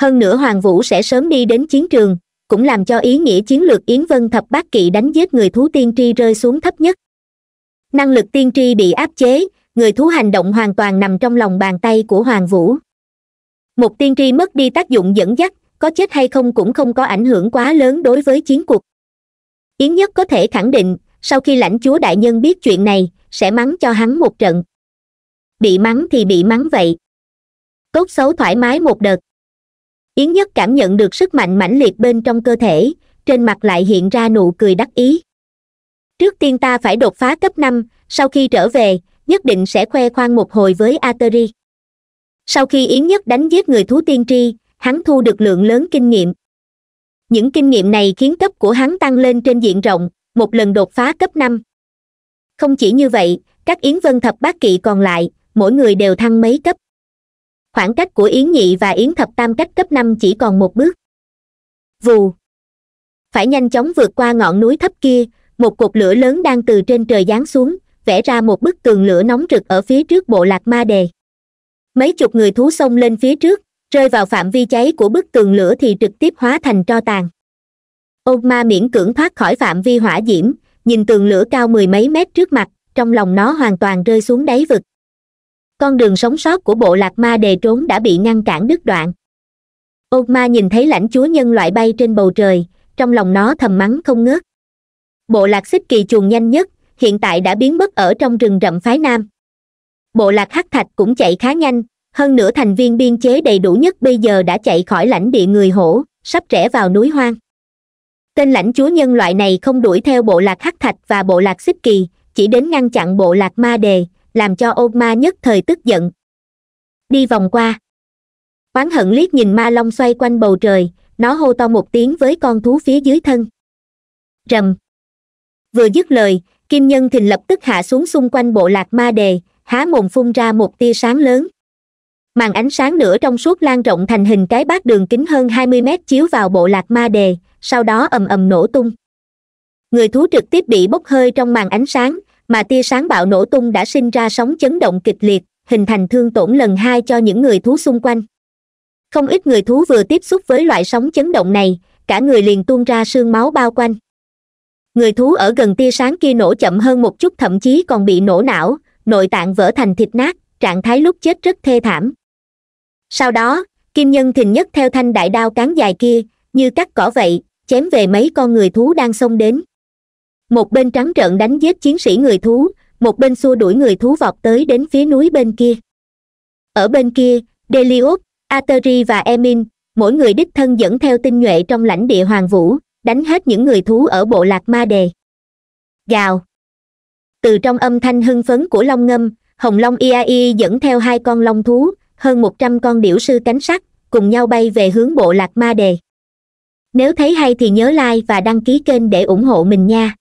hơn nữa hoàng vũ sẽ sớm đi đến chiến trường cũng làm cho ý nghĩa chiến lược yến vân thập bát kỵ đánh giết người thú tiên tri rơi xuống thấp nhất năng lực tiên tri bị áp chế người thú hành động hoàn toàn nằm trong lòng bàn tay của hoàng vũ một tiên tri mất đi tác dụng dẫn dắt có chết hay không cũng không có ảnh hưởng quá lớn đối với chiến cuộc yến nhất có thể khẳng định sau khi lãnh chúa đại nhân biết chuyện này sẽ mắng cho hắn một trận bị mắng thì bị mắng vậy tốt xấu thoải mái một đợt yến nhất cảm nhận được sức mạnh mãnh liệt bên trong cơ thể trên mặt lại hiện ra nụ cười đắc ý trước tiên ta phải đột phá cấp năm sau khi trở về nhất định sẽ khoe khoang một hồi với ateri sau khi yến nhất đánh giết người thú tiên tri hắn thu được lượng lớn kinh nghiệm những kinh nghiệm này khiến cấp của hắn tăng lên trên diện rộng một lần đột phá cấp năm không chỉ như vậy các yến vân thập bát kỵ còn lại mỗi người đều thăng mấy cấp khoảng cách của yến nhị và yến thập tam cách cấp năm chỉ còn một bước vù phải nhanh chóng vượt qua ngọn núi thấp kia một cột lửa lớn đang từ trên trời giáng xuống vẽ ra một bức tường lửa nóng rực ở phía trước bộ lạc ma đề mấy chục người thú sông lên phía trước rơi vào phạm vi cháy của bức tường lửa thì trực tiếp hóa thành tro tàn ôn ma miễn cưỡng thoát khỏi phạm vi hỏa diễm nhìn tường lửa cao mười mấy mét trước mặt trong lòng nó hoàn toàn rơi xuống đáy vực con đường sống sót của bộ lạc ma đề trốn đã bị ngăn cản đứt đoạn ôn ma nhìn thấy lãnh chúa nhân loại bay trên bầu trời trong lòng nó thầm mắng không ngớt bộ lạc xích kỳ chuồng nhanh nhất hiện tại đã biến mất ở trong rừng rậm phái nam bộ lạc hắc thạch cũng chạy khá nhanh hơn nữa thành viên biên chế đầy đủ nhất bây giờ đã chạy khỏi lãnh địa người hổ sắp rẽ vào núi hoang tên lãnh chúa nhân loại này không đuổi theo bộ lạc hắc thạch và bộ lạc xích kỳ chỉ đến ngăn chặn bộ lạc ma đề làm cho ô ma nhất thời tức giận đi vòng qua quán hận liếc nhìn ma long xoay quanh bầu trời nó hô to một tiếng với con thú phía dưới thân rầm vừa dứt lời kim nhân thình lập tức hạ xuống xung quanh bộ lạc ma đề há mồm phun ra một tia sáng lớn màn ánh sáng nửa trong suốt lan rộng thành hình cái bát đường kính hơn hai mươi mét chiếu vào bộ lạc ma đề sau đó ầm ầm nổ tung người thú trực tiếp bị bốc hơi trong màn ánh sáng mà tia sáng bạo nổ tung đã sinh ra sóng chấn động kịch liệt hình thành thương tổn lần hai cho những người thú xung quanh không ít người thú vừa tiếp xúc với loại sóng chấn động này cả người liền tuôn ra sương máu bao quanh người thú ở gần tia sáng kia nổ chậm hơn một chút thậm chí còn bị nổ não nội tạng vỡ thành thịt nát trạng thái lúc chết rất thê thảm sau đó kim nhân thình nhất theo thanh đại đao cán dài kia như cắt cỏ vậy chém về mấy con người thú đang xông đến một bên trắng trợn đánh giết chiến sĩ người thú một bên xua đuổi người thú vọt tới đến phía núi bên kia ở bên kia delios ateri và emin mỗi người đích thân dẫn theo tinh nhuệ trong lãnh địa hoàng vũ đánh hết những người thú ở bộ lạc ma đề gào từ trong âm thanh hưng phấn của long ngâm hồng long iai dẫn theo hai con long thú hơn một trăm con điểu sư cánh sắt cùng nhau bay về hướng bộ lạc ma đề nếu thấy hay thì nhớ like và đăng ký kênh để ủng hộ mình nha